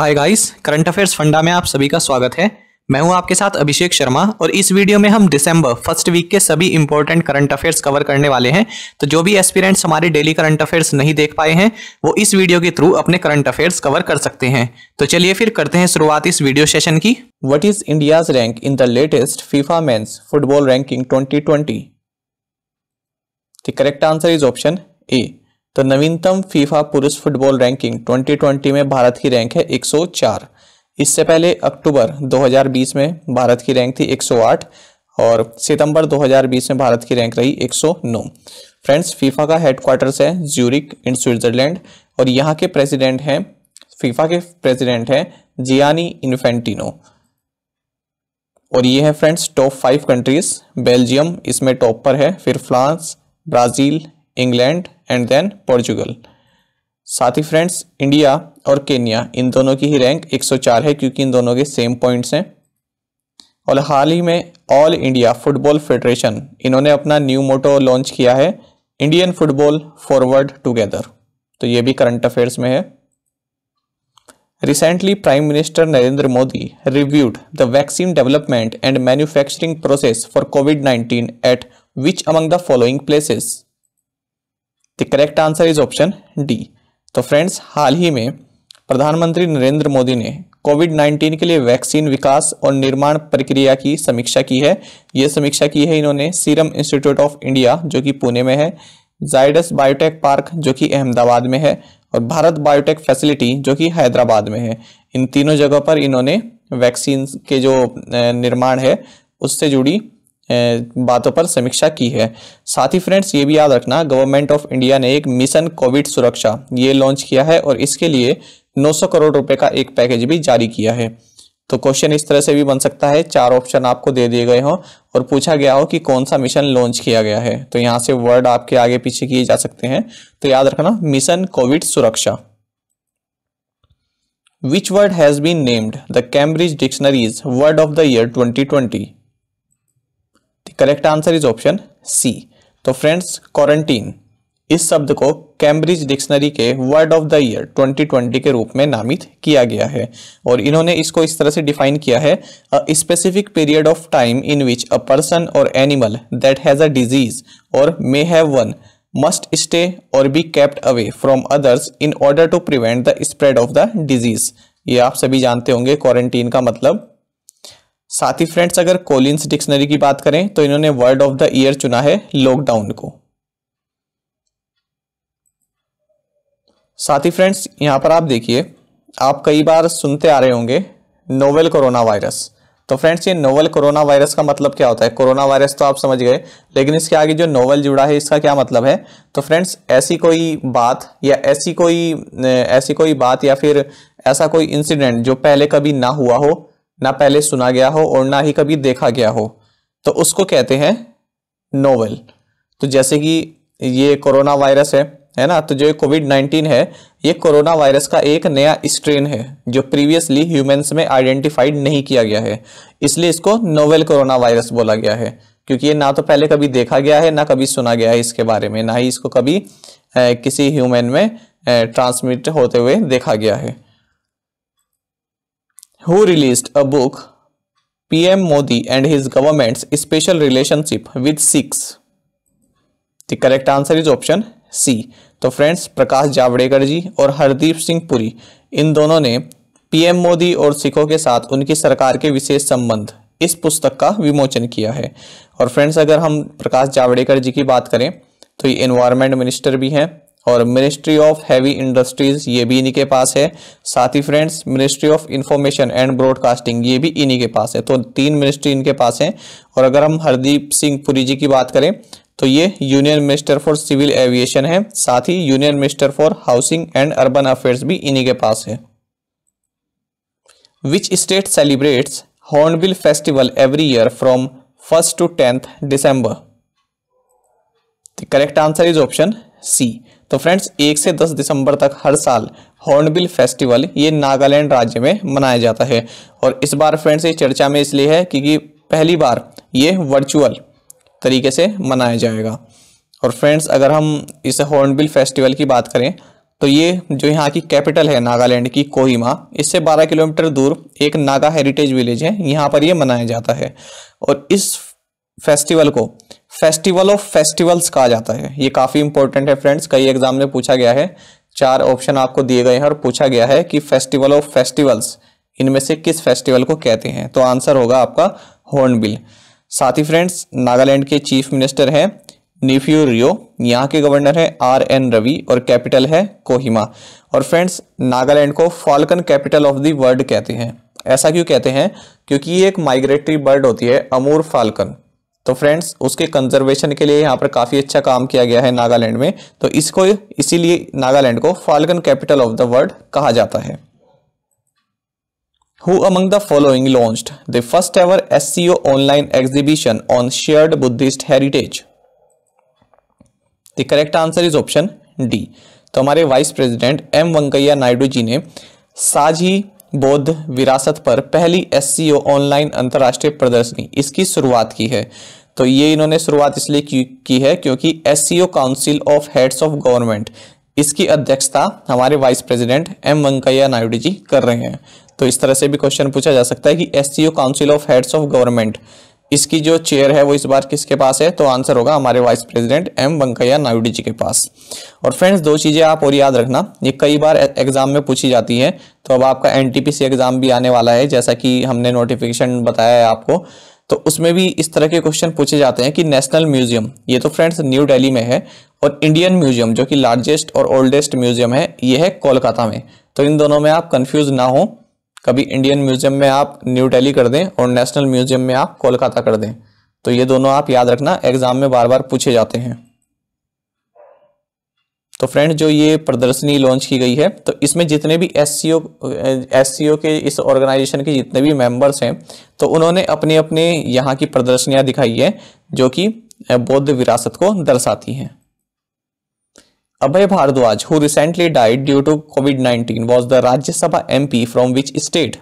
Hi guys current affairs funda में आप सभी का स्वागत है मैं हूं आपके साथ अभिषेक शर्मा और इस वीडियो में हम दिसंबर फर्स्ट वीक के सभी इंपॉर्टेंट करंट अफेयर्स कवर करने वाले हैं तो जो भी एस्पिरेंट्स हमारे डेली करंट अफेयर्स नहीं देख पाए हैं वो इस वीडियो के थ्रू अपने करंट अफेयर्स कवर कर सकते हैं तो चलिए फिर करते हैं शुरुआत इस वीडियो सेशन की what is India's rank in the latest FIFA men's football ranking twenty twenty correct answer is option A तो नवीनतम फीफा पुरुष फुटबॉल रैंकिंग 2020 में भारत की रैंक है 104 इससे पहले अक्टूबर 2020 में भारत की रैंक थी 108 और सितंबर 2020 में भारत की रैंक रही 109 फ्रेंड्स फीफा का हेडक्वार्टर्स है ज्यूरिक इन स्विट्जरलैंड और यहाँ के प्रेसिडेंट हैं फीफा के प्रेसिडेंट हैं जियानी इन्फेंटिनो और ये है friends top five countries Belgium इसमें टॉप पर है फिर France Brazil England and then Portugal साथ ही फ्रेंड्स इंडिया और केन्या इन दोनों की ही रैंक 104 है क्योंकि इन दोनों के सेम पॉइंट्स हैं और हाल ही में ऑल इंडिया फुटबॉल फेडरेशन इन्होंने अपना न्यू मोटो लॉन्च किया है इंडियन फुटबॉल फॉरवर्ड टुगेदर तो ये भी करंट अफेयर्स में है recently prime minister Narendra Modi reviewed the vaccine development and manufacturing process for covid nineteen at which among the following places the correct answer is option D तो friends हाल ही में प्रधानमंत्री नरेंद्र मोदी ने कोविड 19 के लिए वैक्सीन विकास और निर्माण प्रक्रिया की समीक्षा की है ये समीक्षा की है इन्होंने सीरम इंस्टीट्यूट ऑफ इंडिया जो कि पुणे में है जाइडस बायोटेक पार्क जो कि अहमदाबाद में है और भारत बायोटेक फैसिलिटी जो कि हैदराबाद में है इन तीनों जगह पर इन्होंने वैक्सीन के जो निर्माण है उससे जुड़ी बातों पर समीक्षा की है साथ ही फ्रेंड्स ये भी याद रखना गवर्नमेंट ऑफ इंडिया ने एक मिशन कोविड सुरक्षा ये लॉन्च किया है और इसके लिए 900 करोड़ रुपए का एक पैकेज भी जारी किया है तो क्वेश्चन इस तरह से भी बन सकता है चार ऑप्शन आपको दे दिए गए हों और पूछा गया हो कि कौन सा मिशन लॉन्च किया गया है तो यहाँ से वर्ड आपके आगे पीछे किए जा सकते हैं तो याद रखना मिशन कोविड सुरक्षा which word has been named the Cambridge dictionary's word of the year 2020 correct answer is option C तो फ्रेंड्स क्वारंटीन इस शब्द को कैम्ब्रिज डिक्शनरी के वर्ड ऑफ द ईयर 2020 के रूप में नामित किया गया है और इन्होंने इसको इस तरह से डिफाइन किया है a specific period of time in which a person or animal that has a disease or may have one must stay or be kept away from others in order to prevent the spread of the disease ये आप सभी जानते होंगे quarantine का मतलब साथ ही friends अगर कोलिन्स डिक्शनरी की बात करें तो इन्होंने वर्ड ऑफ द ईयर चुना है लॉकडाउन को साथ ही फ्रेंड्स यहाँ पर आप देखिए आप कई बार सुनते आ रहे होंगे नोवेल कोरोना वायरस तो फ्रेंड्स ये नोवेल कोरोना वायरस का मतलब क्या होता है कोरोना वायरस तो आप समझ गए लेकिन इसके आगे जो नोवेल जुड़ा है इसका क्या मतलब है तो फ्रेंड्स ऐसी कोई बात या ऐसी कोई ऐसी कोई बात या फिर ऐसा कोई इंसिडेंट जो पहले कभी ना हुआ हो ना पहले सुना गया हो और ना ही कभी देखा गया हो तो उसको कहते हैं नोवेल तो जैसे कि ये कोरोना वायरस है है ना तो जो कोविड नाइन्टीन है ये कोरोना वायरस का एक नया स्ट्रेन है जो प्रीवियसली ह्यूमन्स में आइडेंटिफाइड नहीं किया गया है इसलिए इसको नोवेल कोरोना वायरस बोला गया है क्योंकि ये ना तो पहले कभी देखा गया है ना कभी सुना गया है इसके बारे में ना ही इसको कभी ए, किसी ह्यूमन में ट्रांसमिट होते हुए देखा गया है who released a book PM Modi and his government's special relationship with Sikhs. The correct answer is option सी तो फ्रेंड्स प्रकाश जावड़ेकर जी और हरदीप सिंह पुरी इन दोनों ने पीएम मोदी और सिखों के साथ उनकी सरकार के विशेष संबंध इस पुस्तक का विमोचन किया है और फ्रेंड्स अगर हम प्रकाश जावड़ेकर जी की बात करें तो ये इन्वायरमेंट मिनिस्टर भी हैं और मिनिस्ट्री ऑफ हैवी इंडस्ट्रीज ये भी इन्हीं के पास है साथ ही friends ministry of information and broadcasting ये भी इन्हीं के पास है तो तीन मिनिस्ट्री इनके पास है और अगर हम हरदीप सिंह पुरी जी की बात करें तो ये union minister for civil aviation है साथ ही union minister for housing and urban affairs भी इन्हीं के पास है which state celebrates hornbill festival every year from first to tenth December correct answer is option C तो फ्रेंड्स एक से दस दिसंबर तक हर साल हॉर्नबिल फेस्टिवल ये नागालैंड राज्य में मनाया जाता है और इस बार फ्रेंड्स ये चर्चा में इसलिए है क्योंकि पहली बार ये वर्चुअल तरीके से मनाया जाएगा और फ्रेंड्स अगर हम इस हॉर्नबिल फेस्टिवल की बात करें तो ये जो यहाँ की कैपिटल है नागालैंड की कोहिमा इससे 12 किलोमीटर दूर एक नागा हेरिटेज विलेज है यहाँ पर ये मनाया जाता है और इस फेस्टिवल को फेस्टिवल ऑफ फेस्टिवल्स कहा जाता है ये काफ़ी इंपॉर्टेंट है फ्रेंड्स कई एग्जाम में पूछा गया है चार ऑप्शन आपको दिए गए हैं और पूछा गया है कि फेस्टिवल ऑफ फेस्टिवल्स इनमें से किस फेस्टिवल को कहते हैं तो आंसर होगा आपका हॉर्नबिल साथ ही फ्रेंड्स नागालैंड के चीफ मिनिस्टर हैं निफ्यू रियो यहाँ के गवर्नर है आर एन रवि और कैपिटल है कोहिमा और फ्रेंड्स नागालैंड को falcon capital of the world कहते हैं ऐसा क्यों कहते हैं क्योंकि ये एक माइग्रेटरी बर्ड होती है अमूर फाल्कन तो फ्रेंड्स उसके कंजर्वेशन के लिए यहाँ पर काफ़ी अच्छा काम किया गया है नागालैंड में तो इसको इसीलिए नागालैंड को falcon capital of the world कहा जाता है who among the following launched the first ever S C O online exhibition on shared Buddhist heritage the correct answer is option D तो हमारे vice president M Venkaiah Naidu ji ने साझी बौद्ध विरासत पर पहली एस ऑनलाइन अंतर्राष्ट्रीय प्रदर्शनी इसकी शुरुआत की है तो ये इन्होंने शुरुआत इसलिए की, है क्योंकि S council of heads of government इसकी अध्यक्षता हमारे vice president M Venkaiah Naidu ji कर रहे हैं तो इस तरह से भी क्वेश्चन पूछा जा सकता है कि S council of heads of government इसकी जो चेयर है वो इस बार किसके पास है तो आंसर होगा हमारे vice president M Venkaiah Naidu ji के पास और फ्रेंड्स दो चीज़ें आप और याद रखना ये कई बार एग्जाम में पूछी जाती है तो अब आपका एन एग्जाम भी आने वाला है जैसा कि हमने नोटिफिकेशन बताया है आपको तो उसमें भी इस तरह के क्वेश्चन पूछे जाते हैं कि नेशनल म्यूजियम ये तो फ्रेंड्स न्यू डेली में है और इंडियन म्यूजियम जो कि लार्जेस्ट और ओल्डेस्ट म्यूजियम है ये है कोलकाता में तो इन दोनों में आप कंफ्यूज ना हो कभी इंडियन म्यूजियम में आप न्यू डेली कर दें और नेशनल म्यूजियम में आप कोलकाता कर दें तो ये दोनों आप याद रखना एग्जाम में बार बार पूछे जाते हैं तो फ्रेंड जो ये प्रदर्शनी लॉन्च की गई है तो इसमें जितने भी एस सी के इस ऑर्गेनाइजेशन के जितने भी मेंबर्स हैं तो उन्होंने अपने अपने यहाँ की प्रदर्शनियाँ दिखाई है जो कि बौद्ध विरासत को दर्शाती हैं Abhay Bhardwaj who recently died due to covid 19 was the Rajya Sabha M P from which state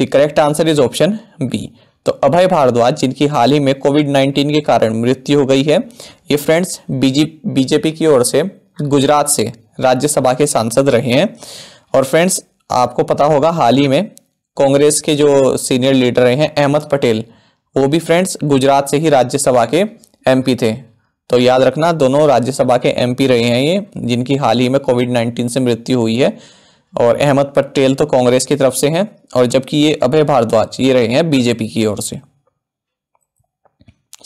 the correct answer is option B तो अभय भारद्वाज जिनकी हाल ही में कोविड 19 के कारण मृत्यु हो गई है ये फ्रेंड्स बीजेपी की ओर से गुजरात से राज्यसभा के सांसद रहे हैं और फ्रेंड्स आपको पता होगा हाल ही में कांग्रेस के जो सीनियर लीडर रहे हैं अहमद पटेल वो भी फ्रेंड्स गुजरात से ही राज्यसभा के एमपी थे तो याद रखना दोनों राज्यसभा के एमपी रहे हैं ये जिनकी हाल ही में कोविड नाइन्टीन से मृत्यु हुई है और अहमद पटेल तो कांग्रेस की तरफ से हैं और जबकि ये अभय भारद्वाज ये रहे हैं बीजेपी की ओर से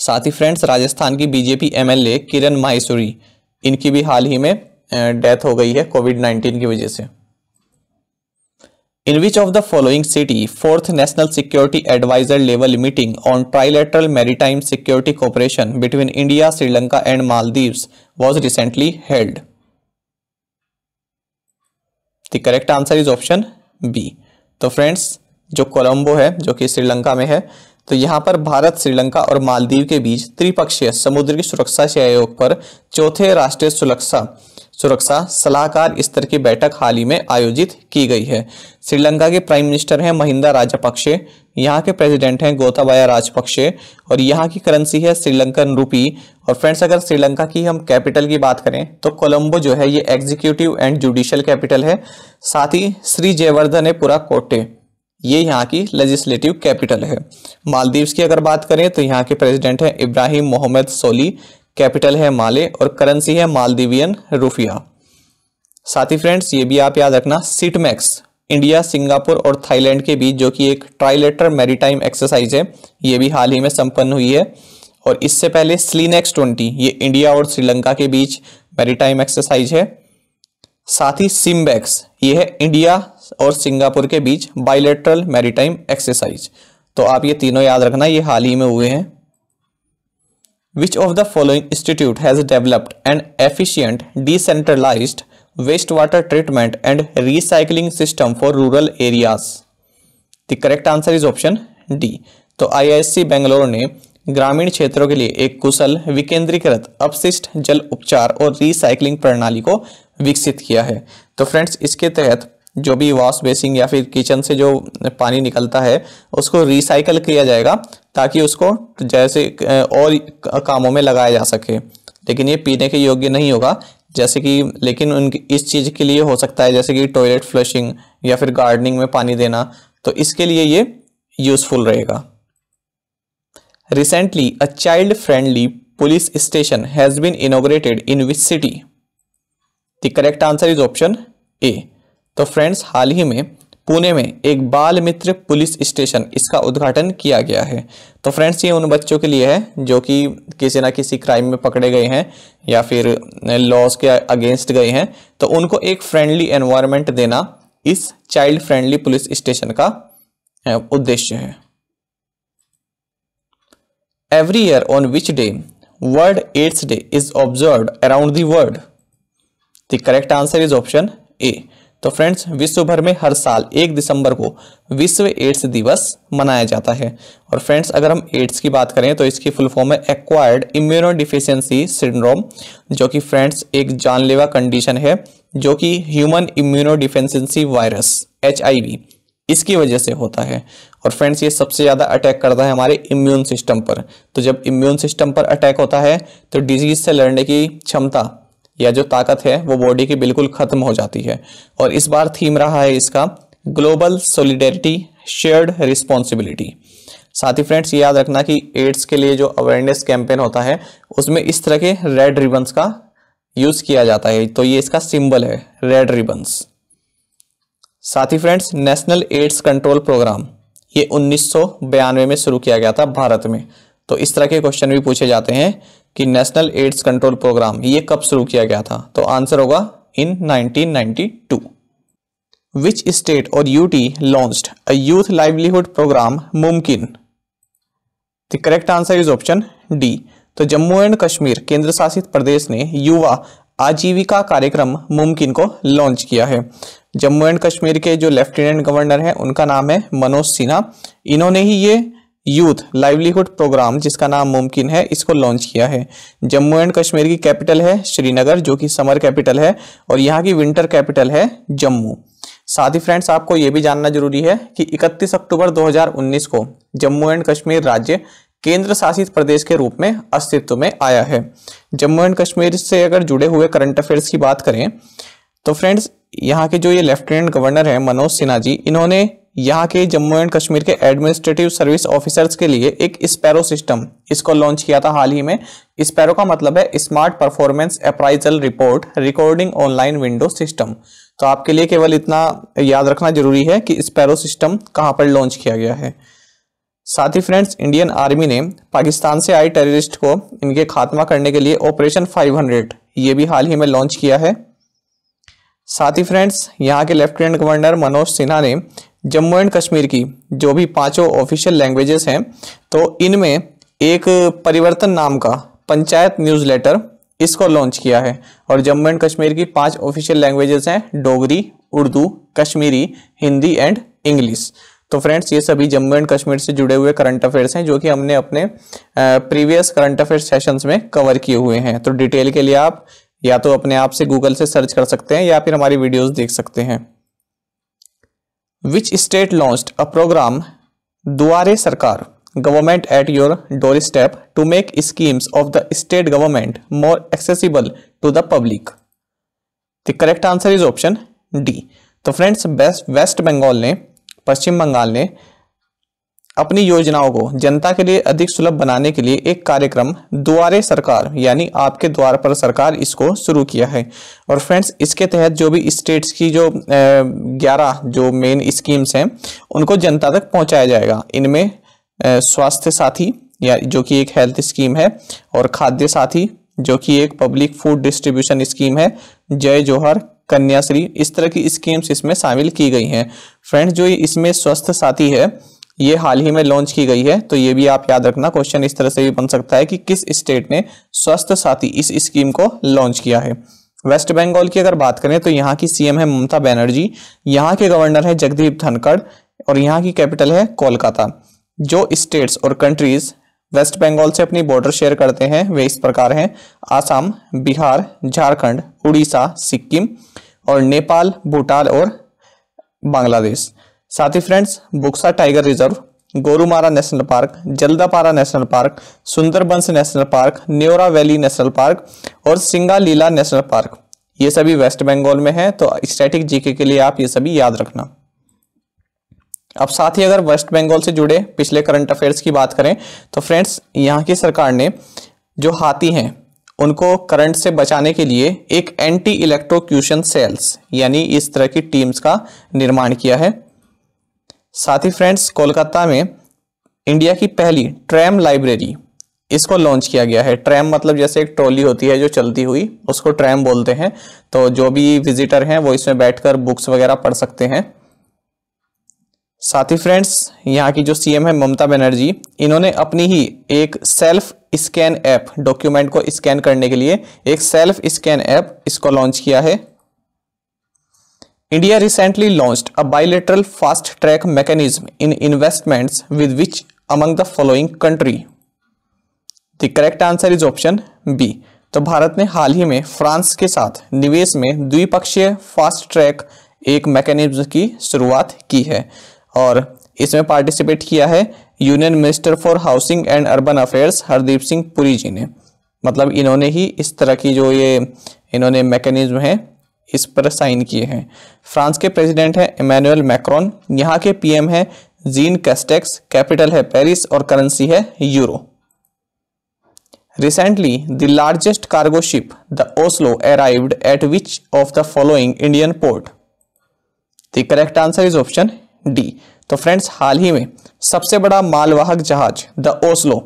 साथ ही फ्रेंड्स राजस्थान की बीजेपी एमएलए किरण माहेश्वरी इनकी भी हाल ही में डेथ हो गई है कोविड नाइन्टीन की वजह से In which of the following city, 4th National Security Advisor level meeting on trilateral maritime security cooperation between India, Sri Lanka and Maldives was recently held? The correct answer is option B. तो friends, जो कोलंबो है जो कि श्रीलंका में है तो यहाँ पर भारत श्रीलंका और मालदीव के बीच त्रिपक्षीय समुद्र की सुरक्षा से आयोग पर चौथे राष्ट्रीय सुरक्षा सुरक्षा सलाहकार स्तर की बैठक हाल ही में आयोजित की गई है श्रीलंका के प्राइम मिनिस्टर हैं महिंदा राजपक्षे यहाँ के प्रेसिडेंट हैं गोताबाया राजपक्षे और यहाँ की करेंसी है श्रीलंकन रूपी और फ्रेंड्स अगर श्रीलंका की हम कैपिटल की बात करें तो कोलंबो जो है ये एग्जीक्यूटिव एंड जुडिशियल कैपिटल है साथ ही श्री जयवर्धन है पूरा कोटे ये यहाँ की लेजिस्लेटिव कैपिटल है मालदीव्स की अगर बात करें तो यहाँ के प्रेसिडेंट हैं इब्राहिम मोहम्मद सोली कैपिटल है माले और करेंसी है मालदीवियन रूफिया साथ ही फ्रेंड्स ये भी आप याद रखना सिटमैक्स इंडिया सिंगापुर और थाईलैंड के बीच जो कि एक ट्राइलेटर मैरीटाइम एक्सरसाइज है ये भी हाल ही में संपन्न हुई है और इससे पहले स्लीनेक्स ट्वेंटी ये इंडिया और श्रीलंका के बीच मैरीटाइम एक्सरसाइज है साथ ही सिम्बैक्स ये है इंडिया और सिंगापुर के बीच बाइलेटरल मैरीटाइम एक्सरसाइज तो आप ये तीनों याद रखना ये हाल ही में हुए हैं Which of the following institute has developed an efficient decentralized wastewater treatment and recycling system for rural areas? The correct answer is option D. तो आईआईएससी बेंगलोर ने ग्रामीण क्षेत्रों के लिए एक कुशल विकेंद्रीकृत अपशिष्ट जल उपचार और रिसाइकलिंग प्रणाली को विकसित किया है तो फ्रेंड्स इसके तहत जो भी वॉश बेसिंग या फिर किचन से जो पानी निकलता है उसको रिसाइकल किया जाएगा ताकि उसको जैसे और कामों में लगाया जा सके लेकिन ये पीने के योग्य नहीं होगा जैसे कि लेकिन उनकी इस चीज़ के लिए हो सकता है जैसे कि टॉयलेट फ्लशिंग या फिर गार्डनिंग में पानी देना तो इसके लिए ये यूज़फुल रहेगा recently a child friendly police station has been inaugurated in which city the correct answer is option A तो फ्रेंड्स हाल ही में पुणे में एक बाल मित्र पुलिस स्टेशन इसका उद्घाटन किया गया है तो फ्रेंड्स ये उन बच्चों के लिए है जो कि किसी ना किसी क्राइम में पकड़े गए हैं या फिर लॉस के अगेंस्ट गए हैं तो उनको एक फ्रेंडली एनवायरमेंट देना इस चाइल्ड फ्रेंडली पुलिस स्टेशन का उद्देश्य है every year on which day world AIDS day is observed around world the correct answer is option A तो फ्रेंड्स विश्व भर में हर साल एक दिसंबर को विश्व एड्स दिवस मनाया जाता है और फ्रेंड्स अगर हम एड्स की बात करें तो इसकी फुल फॉर्म है एक्वायर्ड इम्यूनो डिफिशियंसी सिंड्रोम जो कि फ्रेंड्स एक जानलेवा कंडीशन है जो कि human immunodeficiency virus H इसकी वजह से होता है और फ्रेंड्स ये सबसे ज़्यादा अटैक करता है हमारे इम्यून सिस्टम पर तो जब इम्यून सिस्टम पर अटैक होता है तो डिजीज से लड़ने की क्षमता या जो ताकत है वो बॉडी की बिल्कुल ख़त्म हो जाती है और इस बार थीम रहा है इसका ग्लोबल सोलिडरिटी शेयर्ड रिस्पॉन्सिबिलिटी साथ ही फ्रेंड्स याद रखना कि एड्स के लिए जो अवेयरनेस कैंपेन होता है उसमें इस तरह के रेड रिबन्स का यूज़ किया जाता है तो ये इसका सिंबल है रेड रिबन्स साथ ही friends national AIDS control programme ये उन्नीस में शुरू किया गया था भारत में तो इस तरह के क्वेश्चन भी पूछे जाते हैं कि नेशनल एड्स कंट्रोल प्रोग्राम ये कब शुरू किया गया था तो आंसर होगा इन 1992 विच स्टेट और UT launched a youth livelihood programme Mumkin the correct answer is option D तो जम्मू एंड कश्मीर केंद्र शासित प्रदेश ने युवा आजीविका कार्यक्रम मुमकिन को लॉन्च किया है जम्मू एंड कश्मीर के जो लेफ्टिनेंट गवर्नर हैं उनका नाम है मनोज सिन्हा इन्होंने ही ये यूथ लाइवलीहुड प्रोग्राम जिसका नाम मुमकिन है इसको लॉन्च किया है जम्मू एंड कश्मीर की कैपिटल है श्रीनगर जो कि समर कैपिटल है और यहाँ की विंटर कैपिटल है जम्मू साथ ही फ्रेंड्स आपको ये भी जानना जरूरी है कि 31 अक्टूबर 2019 को जम्मू एंड कश्मीर राज्य केंद्र शासित प्रदेश के रूप में अस्तित्व में आया है जम्मू एंड कश्मीर से अगर जुड़े हुए करंट अफेयर्स की बात करें तो फ्रेंड्स यहाँ के जो ये लेफ्टिनेंट गवर्नर हैं मनोज सिन्हा जी इन्होंने यहाँ के जम्मू एंड कश्मीर के एडमिनिस्ट्रेटिव सर्विस ऑफिसर्स के लिए एक स्पैरो सिस्टम इसको लॉन्च किया था हाल ही में स्पैरो का मतलब है smart performance appraisal report recording online window system तो आपके लिए केवल इतना याद रखना जरूरी है कि स्पैरो सिस्टम कहाँ पर लॉन्च किया गया है साथ ही फ्रेंड्स इंडियन आर्मी ने पाकिस्तान से आए टेररिस्ट को इनके खात्मा करने के लिए ऑपरेशन 500 ये भी हाल ही में लॉन्च किया है साथ ही फ्रेंड्स यहाँ के लेफ्टिनेंट गवर्नर मनोज सिन्हा ने जम्मू एंड कश्मीर की जो भी पांचों ऑफिशियल लैंग्वेजेस हैं तो इनमें एक परिवर्तन नाम का पंचायत न्यूज़लेटर इसको लॉन्च किया है और जम्मू एंड कश्मीर की पांच ऑफिशियल लैंग्वेजेस हैं डोगरी उर्दू कश्मीरी हिंदी एंड इंग्लिश तो फ्रेंड्स ये सभी जम्मू एंड कश्मीर से जुड़े हुए करंट अफेयर्स हैं जो कि हमने अपने प्रीवियस करंट अफेयर सेशंस में कवर किए हुए हैं तो डिटेल के लिए आप या तो अपने आप से गूगल से सर्च कर सकते हैं या फिर हमारी वीडियोस देख सकते हैं which state launched a programme Duare Sarkar government at your doorstep to make schemes of the state government more accessible to the public the correct answer is option D तो फ्रेंड्स बेस्ट वेस्ट बंगाल ने पश्चिम बंगाल ने अपनी योजनाओं को जनता के लिए अधिक सुलभ बनाने के लिए एक कार्यक्रम द्वारे सरकार यानी आपके द्वार पर सरकार इसको शुरू किया है और फ्रेंड्स इसके तहत जो भी स्टेट्स की जो ग्यारह जो मेन स्कीम्स हैं उनको जनता तक पहुंचाया जाएगा इनमें स्वास्थ्य साथी या जो कि एक हेल्थ स्कीम है और खाद्य साथी जो कि एक पब्लिक फूड डिस्ट्रीब्यूशन स्कीम है जय जौहर कन्याश्री इस तरह की स्कीम्स इसमें शामिल की गई हैं फ्रेंड्स जो इसमें स्वस्थ साथी है ये हाल ही में लॉन्च की गई है तो ये भी आप याद रखना क्वेश्चन इस तरह से भी बन सकता है कि किस स्टेट ने स्वस्थ साथी इस स्कीम को लॉन्च किया है वेस्ट बंगाल की अगर बात करें तो यहाँ की सीएम है ममता बनर्जी यहाँ के गवर्नर है जगदीप धनखड़ और यहाँ की कैपिटल है कोलकाता जो स्टेट्स और कंट्रीज वेस्ट बंगाल से अपनी बॉर्डर शेयर करते हैं वे इस प्रकार हैं आसाम बिहार झारखंड उड़ीसा सिक्किम और नेपाल भूटान और बांग्लादेश साथ ही friends Buxa tiger reserve Gorumara national park Jaldapara national park Sundarbans national park Neora valley national park और सिंगालीला नेशनल पार्क ये सभी वेस्ट बंगाल में है तो स्टैटिक जीके के लिए आप ये सभी याद रखना अब साथ ही अगर वेस्ट बंगाल से जुड़े पिछले करंट अफेयर्स की बात करें तो फ्रेंड्स यहाँ की सरकार ने जो हाथी हैं उनको करंट से बचाने के लिए एक एंटी इलेक्ट्रोक्यूशन सेल्स यानी इस तरह की टीम्स का निर्माण किया है साथ ही फ्रेंड्स कोलकाता में इंडिया की पहली ट्रैम लाइब्रेरी इसको लॉन्च किया गया है ट्रैम मतलब जैसे एक ट्रॉली होती है जो चलती हुई उसको ट्रैम बोलते हैं तो जो भी विजिटर हैं वो इसमें बैठकर बुक्स वगैरह पढ़ सकते हैं साथ ही फ्रेंड्स यहाँ की जो सीएम है ममता बनर्जी इन्होंने अपनी ही एक सेल्फ स्कैन ऐप डॉक्यूमेंट को स्कैन करने के लिए एक सेल्फ स्कैन ऐप इसको लॉन्च किया है India recently launched a bilateral fast track mechanism in investments with which among the following country? The correct answer is option B. तो भारत ने हाल ही में फ्रांस के साथ निवेश में द्विपक्षीय फास्ट ट्रैक एक मैकेनिज्म की शुरुआत की है और इसमें पार्टिसिपेट किया है union minister for housing and urban affairs Hardeep Singh Puri ji ने मतलब इन्होंने ही इस तरह की जो ये इन्होंने मैकेनिज्म है इस पर साइन किए हैं फ्रांस के प्रेसिडेंट हैं इमैनुअल मैक्रॉन यहाँ के पीएम हैं जीन कैस्टेक्स कैपिटल है पेरिस और करेंसी है euro recently the largest cargo ship the Oslo arrived at which of the following Indian port the correct answer is option D तो friends हाल ही में सबसे बड़ा मालवाहक जहाज द ओस्लो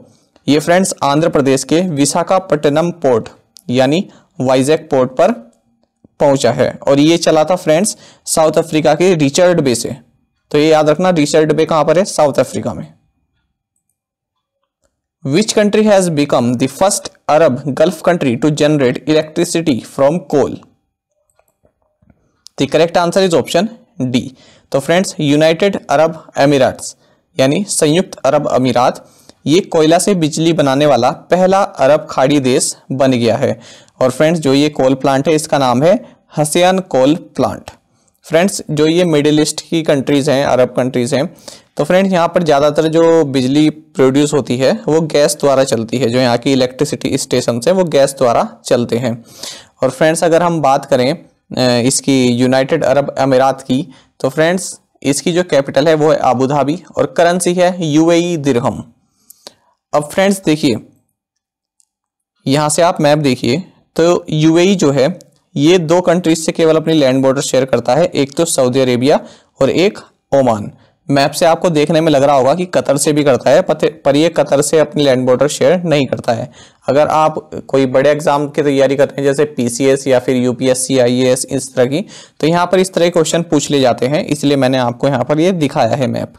ये फ्रेंड्स आंध्र प्रदेश के विशाखापट्टनम पोर्ट यानी वाइजैक पोर्ट पर पहुंचा है और ये चला था फ्रेंड्स साउथ अफ्रीका के रिचर्ड बे से तो ये याद रखना रिचर्ड बे कहां पर है साउथ अफ्रीका में which country has become the first Arab Gulf country to generate electricity from coal the correct answer is option D तो फ्रेंड्स यूनाइटेड अरब अमीरात यानी संयुक्त अरब अमीरात ये कोयला से बिजली बनाने वाला पहला अरब खाड़ी देश बन गया है और फ्रेंड्स जो ये कोल प्लांट है इसका नाम है हसियान कोल प्लांट फ्रेंड्स जो ये मिडिल ईस्ट की कंट्रीज़ हैं अरब कंट्रीज़ हैं तो फ्रेंड्स यहाँ पर ज़्यादातर जो बिजली प्रोड्यूस होती है वो गैस द्वारा चलती है जो यहाँ की इलेक्ट्रिसिटी स्टेशन है वो गैस द्वारा चलते हैं और फ्रेंड्स अगर हम बात करें इसकी यूनाइटेड अरब अमीरात की तो फ्रेंड्स इसकी जो कैपिटल है वो है आबू धाबी और करेंसी है यूएई दिरहम e अब फ्रेंड्स देखिए यहाँ से आप मैप देखिए तो यूएई e जो है ये दो कंट्रीज से केवल अपनी लैंड बॉर्डर शेयर करता है एक तो सऊदी अरेबिया और एक ओमान मैप से आपको देखने में लग रहा होगा कि कतर से भी करता है पर ये कतर से अपनी लैंड बॉर्डर शेयर नहीं करता है अगर आप कोई बड़े एग्जाम की तैयारी करते हैं जैसे पीसीएस या फिर यूपीएससी आईएएस इस तरह की तो यहाँ पर इस तरह के क्वेश्चन पूछ ले जाते हैं इसलिए मैंने आपको यहाँ पर ये दिखाया है मैप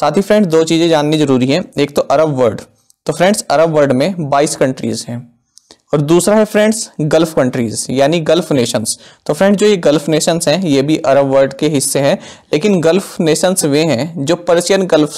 साथ ही फ्रेंड्स दो चीज़ें जाननी जरूरी है एक तो अरब वर्ल्ड तो फ्रेंड्स अरब वर्ल्ड में बाईस कंट्रीज हैं और दूसरा है फ्रेंड्स गल्फ कंट्रीज यानी गल्फ नेशंस तो फ्रेंड्स जो ये गल्फ नेशंस हैं ये भी अरब वर्ल्ड के हिस्से हैं लेकिन गल्फ नेशंस वे हैं जो पर्शियन गल्फ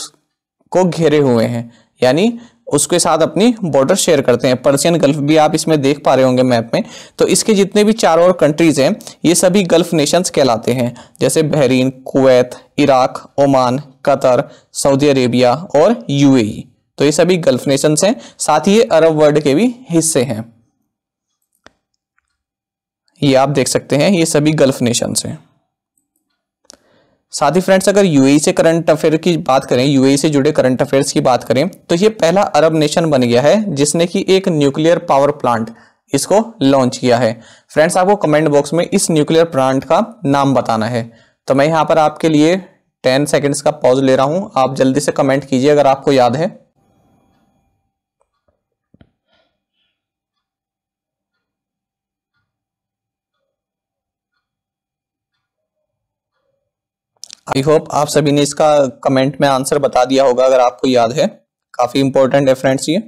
को घेरे हुए हैं यानी उसके साथ अपनी बॉर्डर शेयर करते हैं पर्शियन गल्फ भी आप इसमें देख पा रहे होंगे मैप में तो इसके जितने भी चार और कंट्रीज हैं ये सभी गल्फ नेशंस कहलाते हैं जैसे Bahrain Kuwait Iraq Oman Qatar Saudi Arabia और यूएई तो ये सभी गल्फ नेशंस हैं साथ ही ये अरब वर्ल्ड के भी हिस्से हैं ये आप देख सकते हैं ये सभी गल्फ नेशन e से साथ ही फ्रेंड्स अगर यूएई से करंट अफेयर की बात करें यूएई e से जुड़े करंट अफेयर्स की बात करें तो ये पहला अरब नेशन बन गया है जिसने कि एक न्यूक्लियर पावर प्लांट इसको लॉन्च किया है फ्रेंड्स आपको कमेंट बॉक्स में इस न्यूक्लियर प्लांट का नाम बताना है तो मैं यहां पर आपके लिए टेन सेकेंड्स का पॉज ले रहा हूं आप जल्दी से कमेंट कीजिए अगर आपको याद है आई होप आप सभी ने इसका कमेंट में आंसर बता दिया होगा अगर आपको याद है काफ़ी इंपॉर्टेंट है फ्रेंड्स ये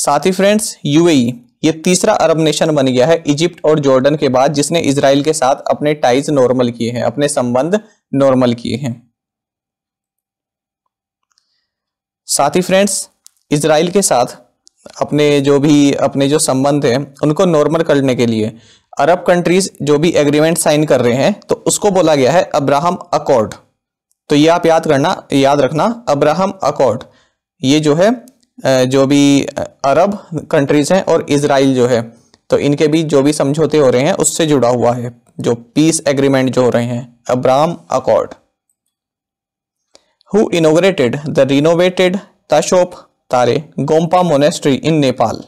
साथ ही फ्रेंड्स यूएई ये तीसरा अरब नेशन बन गया है इजिप्ट और जॉर्डन के बाद जिसने इसराइल के साथ अपने टाइज नॉर्मल किए हैं अपने संबंध नॉर्मल किए हैं साथ ही फ्रेंड्स इसराइल के साथ अपने जो भी अपने जो संबंध हैं उनको नॉर्मल करने के लिए अरब कंट्रीज जो भी एग्रीमेंट साइन कर रहे हैं तो उसको बोला गया है अब्राहम अकॉर्ड तो ये आप याद करना याद रखना अब्राहम अकॉर्ड ये जो है जो भी अरब कंट्रीज हैं और इसराइल जो है तो इनके बीच जो भी समझौते हो रहे हैं उससे जुड़ा हुआ है जो पीस एग्रीमेंट जो हो रहे हैं Abraham Accord who inaugurated the renovated Tashop Tare Gompa monastery in Nepal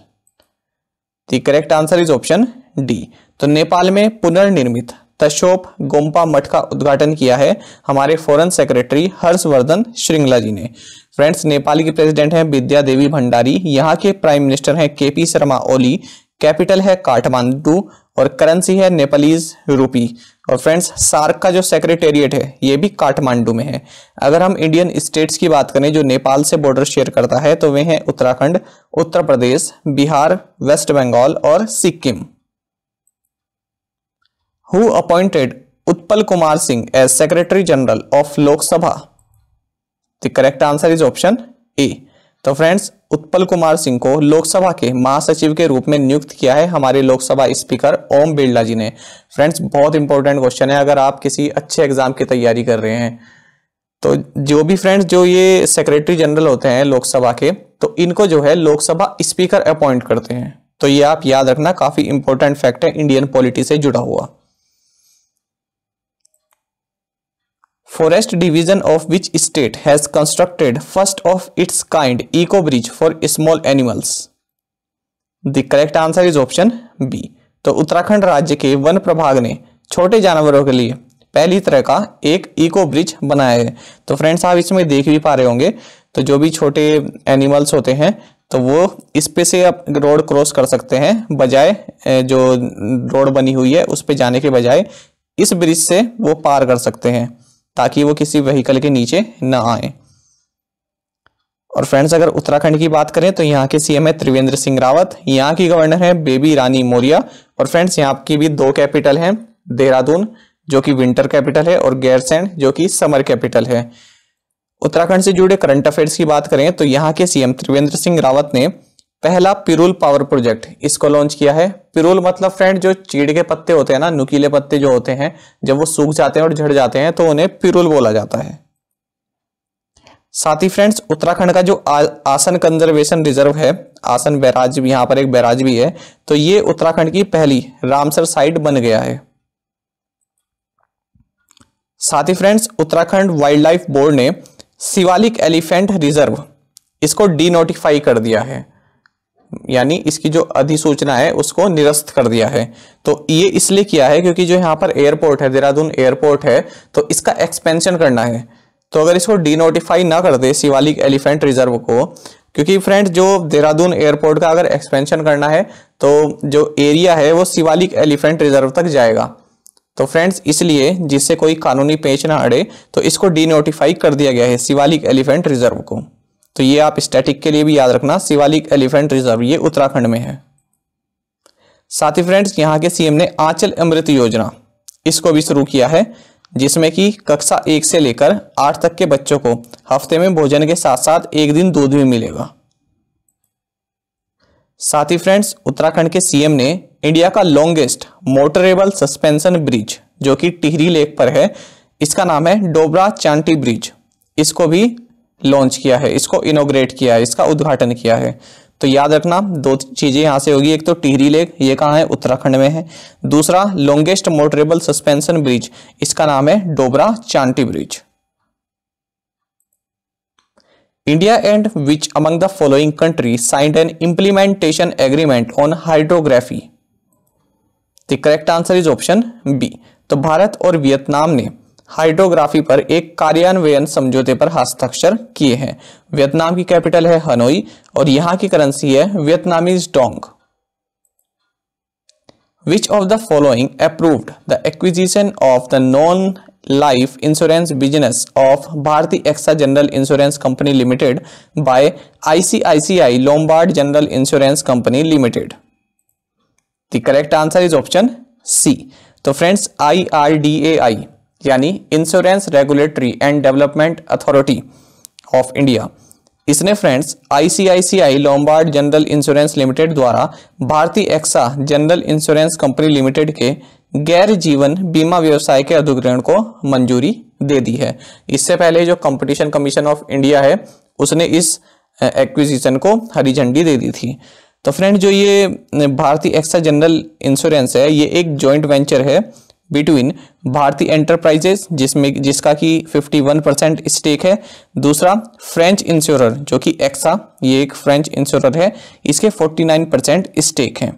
the correct answer is option D तो नेपाल में पुनर्निर्मित तशोप गोम्पा मठ का उद्घाटन किया है हमारे फॉरेन सेक्रेटरी हर्षवर्धन श्रृंगला जी ने फ्रेंड्स नेपाल की प्रेसिडेंट हैं विद्या देवी भंडारी यहाँ के प्राइम मिनिस्टर हैं केपी शर्मा ओली कैपिटल है काठमांडू और करेंसी है नेपालीज रूपी और फ्रेंड्स सार्क का जो सेक्रेटेरिएट है ये भी काठमांडू में है अगर हम इंडियन स्टेट्स की बात करें जो नेपाल से बॉर्डर शेयर करता है तो वे हैं उत्तराखंड उत्तर प्रदेश बिहार वेस्ट बंगाल और Sikkim who appointed Utpal Kumar Singh as secretary general of Lok Sabha the correct answer is option A तो फ्रेंड्स उत्पल कुमार सिंह को लोकसभा के महासचिव के रूप में नियुक्त किया है हमारे लोकसभा स्पीकर ओम बिरला जी ने फ्रेंड्स बहुत इंपॉर्टेंट क्वेश्चन है अगर आप किसी अच्छे एग्जाम की तैयारी कर रहे हैं तो जो भी फ्रेंड्स जो ये सेक्रेटरी जनरल होते हैं लोकसभा के तो इनको जो है लोकसभा स्पीकर अपॉइंट करते हैं तो ये आप याद रखना काफी इंपॉर्टेंट फैक्ट है इंडियन पॉलिटी से जुड़ा हुआ forest division of which state has constructed first of its kind eco bridge for small animals the correct answer is option B तो उत्तराखंड राज्य के वन प्रभाग ने छोटे जानवरों के लिए पहली तरह का एक इको ब्रिज बनाया है तो फ्रेंड्स आप इसमें देख भी पा रहे होंगे तो जो भी छोटे एनिमल्स होते हैं तो वो इस पे से आप रोड क्रॉस कर सकते हैं बजाय जो रोड बनी हुई है उस पर जाने के बजाय इस ब्रिज से वो पार कर सकते हैं ताकि वो किसी व्हीकल के नीचे ना आए और फ्रेंड्स अगर उत्तराखंड की बात करें तो यहाँ के सीएम है त्रिवेंद्र सिंह रावत यहाँ की गवर्नर है बेबी रानी मौर्या और फ्रेंड्स यहाँ की भी दो कैपिटल हैं देहरादून जो कि विंटर कैपिटल है और गैरसैंड जो कि समर कैपिटल है उत्तराखंड से जुड़े करंट अफेयर्स की बात करें तो यहाँ के सीएम त्रिवेंद्र सिंह रावत ने पहला पिरुल पावर प्रोजेक्ट इसको लॉन्च किया है पिरुल मतलब फ्रेंड जो चीड़ के पत्ते होते हैं ना नुकीले पत्ते जो होते हैं जब वो सूख जाते हैं और झड़ जाते हैं तो उन्हें पिरुल बोला जाता है साथ ही फ्रेंड्स उत्तराखंड का जो आ, आसन कंजर्वेशन रिजर्व है आसन बैराज भी यहां पर एक बैराज भी है तो ये उत्तराखंड की पहली रामसर साइट बन गया है साथ ही friends Uttarakhand wildlife board ने शिवालिक एलिफेंट रिजर्व इसको डी नोटिफाई कर दिया है यानी इसकी जो अधिसूचना है उसको निरस्त कर दिया है तो ये इसलिए किया है क्योंकि जो यहाँ पर एयरपोर्ट है देहरादून एयरपोर्ट है तो इसका एक्सपेंशन करना है तो अगर इसको डीनोटिफाई ना कर दे शिवालिक एलिफेंट रिजर्व को क्योंकि फ्रेंड जो देहरादून एयरपोर्ट का अगर एक्सपेंशन करना है तो जो एरिया है वो शिवालिक एलिफेंट रिजर्व तक जाएगा तो फ्रेंड्स इसलिए जिससे कोई कानूनी पेच ना अड़े तो इसको डीनोटिफाई कर दिया गया है शिवालिक एलिफेंट रिजर्व को तो ये आप स्टैटिक के लिए भी याद रखना शिवालिक एलिफेंट रिजर्व ये उत्तराखंड में है साथ ही फ्रेंड्स यहाँ के सीएम ने आंचल अमृत योजना इसको भी शुरू किया है जिसमें कि कक्षा एक से लेकर आठ तक के बच्चों को हफ्ते में भोजन के साथ साथ एक दिन दूध भी मिलेगा साथ ही फ्रेंड्स उत्तराखंड के सीएम ने इंडिया का लॉन्गेस्ट मोटरेबल सस्पेंशन ब्रिज जो कि टिहरी लेक पर है इसका नाम है डोबरा चांटी ब्रिज इसको भी लॉन्च किया है इसको इनोग्रेट किया है इसका उद्घाटन किया है तो याद रखना दो चीज़ें यहां से होगी एक तो टिहरी लेक ये कहाँ है उत्तराखंड में है दूसरा लॉन्गेस्ट मोटरेबल सस्पेंशन ब्रिज इसका नाम है Dobra Chanti bridge India and which among the following country signed an implementation agreement on hydrography the correct answer is option B तो भारत और वियतनाम ने हाइड्रोग्राफी पर एक कार्यान्वयन समझौते पर हस्ताक्षर किए हैं वियतनाम की कैपिटल है हनोई और यहां की करेंसी है Vietnamese dong which of the following approved the acquisition of the non life insurance business of Bhartiya AXA general insurance company limited by ICICI Lombard general insurance company limited the correct answer is option C तो friends I R D A I यानी insurance regulatory and development authority of India इसने friends ICICI Lombard general insurance limited द्वारा Bhartiya AXA general insurance company limited के गैर जीवन बीमा व्यवसाय के अधिग्रहण को मंजूरी दे दी है इससे पहले जो कंपटीशन कमीशन ऑफ इंडिया है उसने इस एक्विजिशन को हरी झंडी दे दी थी तो फ्रेंड जो ये भारतीय एक्सा जनरल इंश्योरेंस है ये एक जॉइंट वेंचर है बिटवीन भारतीय एंटरप्राइजेस जिसमें जिसका कि 51 परसेंट स्टेक है दूसरा फ्रेंच इंश्योरर जो कि एक्सा ये एक फ्रेंच इंश्योरर है इसके 49 परसेंट स्टेक है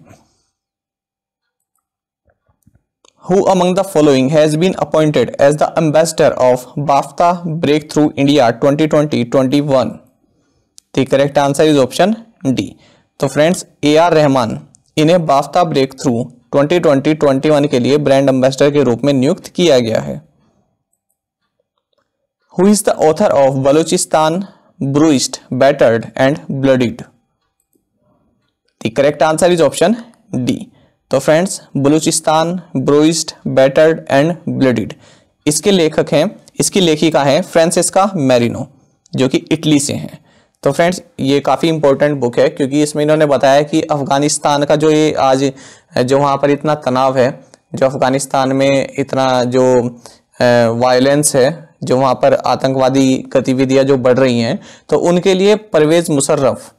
who among the following has been appointed as the ambassador of BAFTA breakthrough India 2020-21 the correct answer is option D तो फ्रेंड्स ए आर रहमान इन्हें बाफ्ता ब्रेक थ्रू 2020-21 के लिए ब्रांड एम्बेसडर के रूप में नियुक्त किया गया है who is the author of Balochistan bruised battered and bloodied the correct answer is option D तो friends Balochistan bruised battered and bloodied इसके लेखक हैं इसकी लेखिका है फ्रांसिस्का मैरिनो जो कि इटली से हैं तो फ्रेंड्स ये काफ़ी इंपॉर्टेंट बुक है क्योंकि इसमें इन्होंने बताया कि अफ़गानिस्तान का जो ये आज जो वहाँ पर इतना तनाव है जो अफ़गानिस्तान में इतना जो वायलेंस है जो वहाँ पर आतंकवादी गतिविधियाँ जो बढ़ रही हैं तो उनके लिए परवेज़ मुशर्रफ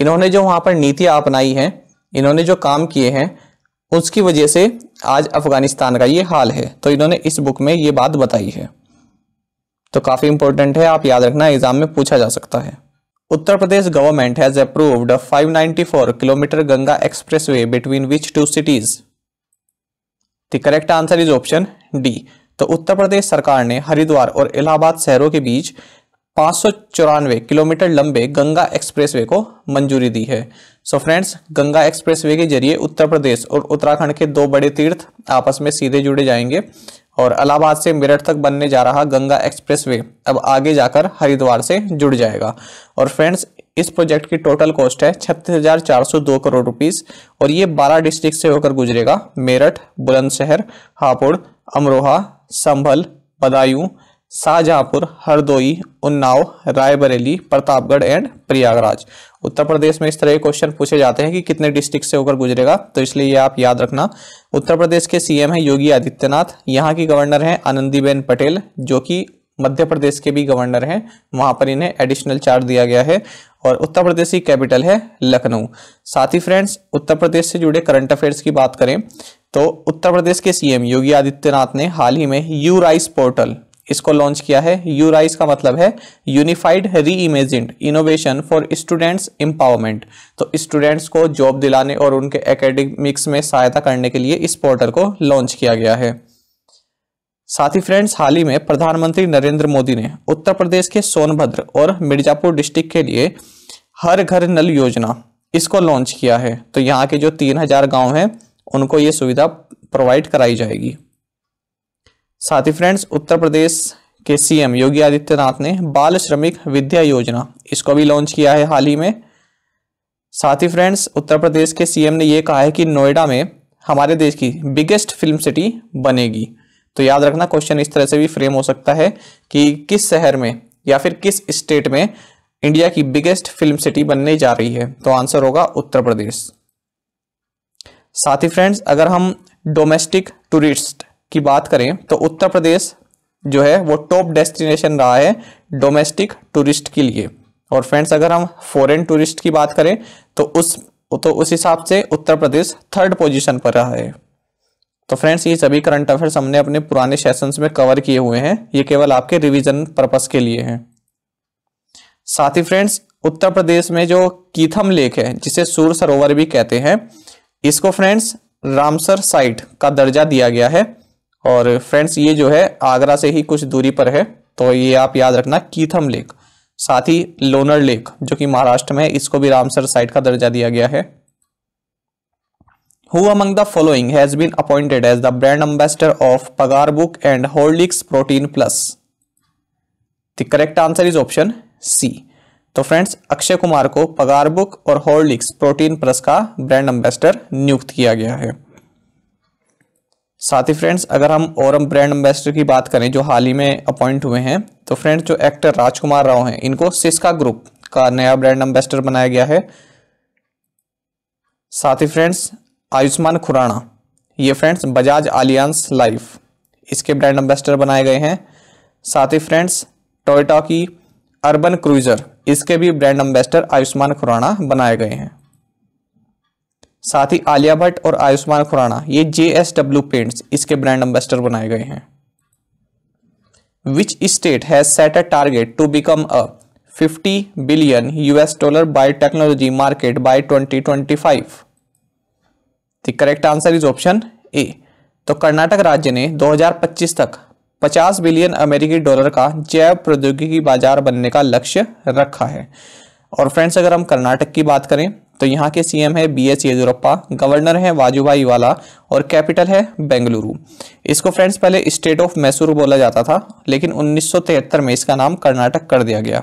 इन्होंने जो वहाँ पर नीतियाँ अपनाई हैं इन्होंने जो काम किए हैं उसकी वजह से आज अफ़गानिस्तान का ये हाल है तो इन्होंने इस बुक में ये बात बताई है तो काफ़ी इंपॉर्टेंट है आप याद रखना एग्ज़ाम में पूछा जा सकता है Uttar Pradesh government has approved 594 kilometre Ganga expressway between which two cities the correct answer is option D तो उत्तर प्रदेश सरकार ने हरिद्वार और इलाहाबाद शहरों के बीच पाँच किलोमीटर लंबे गंगा एक्सप्रेसवे को मंजूरी दी है so so friends Ganga expressway के जरिए उत्तर प्रदेश और उत्तराखंड के दो बड़े तीर्थ आपस में सीधे जुड़े जाएंगे और अलाहाबाद से मेरठ तक बनने जा रहा गंगा एक्सप्रेसवे अब आगे जाकर हरिद्वार से जुड़ जाएगा और फ्रेंड्स इस प्रोजेक्ट की टोटल कॉस्ट है छत्तीस हजार चार सौ दो करोड़ रुपीस और ये बारह डिस्ट्रिक्ट से होकर गुजरेगा मेरठ बुलंदशहर हापुड़ अमरोहा संभल बदायूं शाहजहाँपुर हरदोई उन्नाव रायबरेली प्रतापगढ़ एंड प्रयागराज उत्तर प्रदेश में इस तरह के क्वेश्चन पूछे जाते हैं कि कितने डिस्ट्रिक्ट से होकर गुजरेगा तो इसलिए ये आप याद रखना उत्तर प्रदेश के सीएम हैं योगी आदित्यनाथ यहाँ की गवर्नर हैं आनंदीबेन पटेल जो कि मध्य प्रदेश के भी गवर्नर हैं वहाँ पर इन्हें एडिशनल चार्ज दिया गया है और उत्तर प्रदेश की कैपिटल है लखनऊ साथ ही फ्रेंड्स उत्तर प्रदेश से जुड़े करंट अफेयर्स की बात करें तो उत्तर प्रदेश के सीएम योगी आदित्यनाथ ने हाल ही में यू राइस पोर्टल इसको लॉन्च किया है यूराइज का मतलब है unified reimagined innovation for students empowerment तो स्टूडेंट्स को जॉब दिलाने और उनके एकेडमिक्स में सहायता करने के लिए इस पोर्टल को लॉन्च किया गया है साथ ही फ्रेंड्स हाल ही में प्रधानमंत्री नरेंद्र मोदी ने उत्तर प्रदेश के सोनभद्र और मिर्जापुर डिस्ट्रिक्ट के लिए हर घर नल योजना इसको लॉन्च किया है तो यहाँ के जो तीन हजार गाँव हैं उनको ये सुविधा प्रोवाइड कराई जाएगी साथ ही फ्रेंड्स उत्तर प्रदेश के सीएम योगी आदित्यनाथ ने बाल श्रमिक विद्या योजना इसको भी लॉन्च किया है हाल ही में साथ ही फ्रेंड्स उत्तर प्रदेश के सीएम ने यह कहा है कि नोएडा में हमारे देश की बिगेस्ट फिल्म सिटी बनेगी तो याद रखना क्वेश्चन इस तरह से भी फ्रेम हो सकता है कि किस शहर में या फिर किस स्टेट में इंडिया की बिगेस्ट फिल्म सिटी बनने जा रही है तो आंसर होगा उत्तर प्रदेश साथ ही फ्रेंड्स अगर हम डोमेस्टिक टूरिस्ट की बात करें तो उत्तर प्रदेश जो है वो टॉप डेस्टिनेशन रहा है डोमेस्टिक टूरिस्ट के लिए और फ्रेंड्स अगर हम फॉरेन टूरिस्ट की बात करें तो उस तो उस हिसाब से उत्तर प्रदेश थर्ड पोजीशन पर रहा है तो फ्रेंड्स ये सभी करंट अफेयर्स हमने अपने पुराने सेशंस में कवर किए हुए हैं ये केवल आपके रिवीजन पर्पस के लिए हैं साथ ही फ्रेंड्स उत्तर प्रदेश में जो कीथम लेक है जिसे सूर सरोवर भी कहते हैं इसको फ्रेंड्स रामसर साइट का दर्जा दिया गया है और फ्रेंड्स ये जो है आगरा से ही कुछ दूरी पर है तो ये आप याद रखना कीथम लेक साथ ही लोनर लेक जो कि महाराष्ट्र में है इसको भी रामसर साइट का दर्जा दिया गया है among the following has been appointed as the brand ambassador of Pagarbook and Horlicks protein plus the correct answer is option C तो फ्रेंड्स अक्षय कुमार को पगार बुक और होल्डिक्स प्रोटीन प्लस का ब्रांड एम्बेसडर नियुक्त किया गया है साथ ही फ्रेंड्स अगर हम ओरम ब्रांड एम्बेसडर की बात करें जो हाल ही में अपॉइंट हुए हैं तो फ्रेंड्स जो एक्टर राजकुमार राव हैं इनको सिस्का ग्रुप का नया ब्रांड एम्बेसडर बनाया गया है साथ ही फ्रेंड्स आयुष्मान खुराना ये फ्रेंड्स बजाज आलियांस लाइफ इसके ब्रांड एम्बेसडर बनाए गए हैं साथ ही फ्रेंड्स टोयटा की अर्बन क्रूजर इसके भी ब्रांड एम्बेसडर आयुष्मान खुराना बनाए गए हैं साथ ही आलिया भट्ट और आयुष्मान खुराना ये जे एस डब्ल्यू पेंट्स इसके ब्रांड एम्बेसडर बनाए गए हैं which state has set a target to become a 50 billion US dollar technology market by 2025 the correct answer is option A तो कर्नाटक राज्य ने 2025 तक 50 बिलियन अमेरिकी डॉलर का जैव प्रौद्योगिकी बाजार बनने का लक्ष्य रखा है और फ्रेंड्स अगर हम कर्नाटक की बात करें तो यहाँ के सीएम है बी एस येदुरप्पा गवर्नर है वाजूभाई वाला और कैपिटल है बेंगलुरु इसको फ्रेंड्स पहले स्टेट ऑफ मैसूर बोला जाता था लेकिन 1973 में इसका नाम कर्नाटक कर दिया गया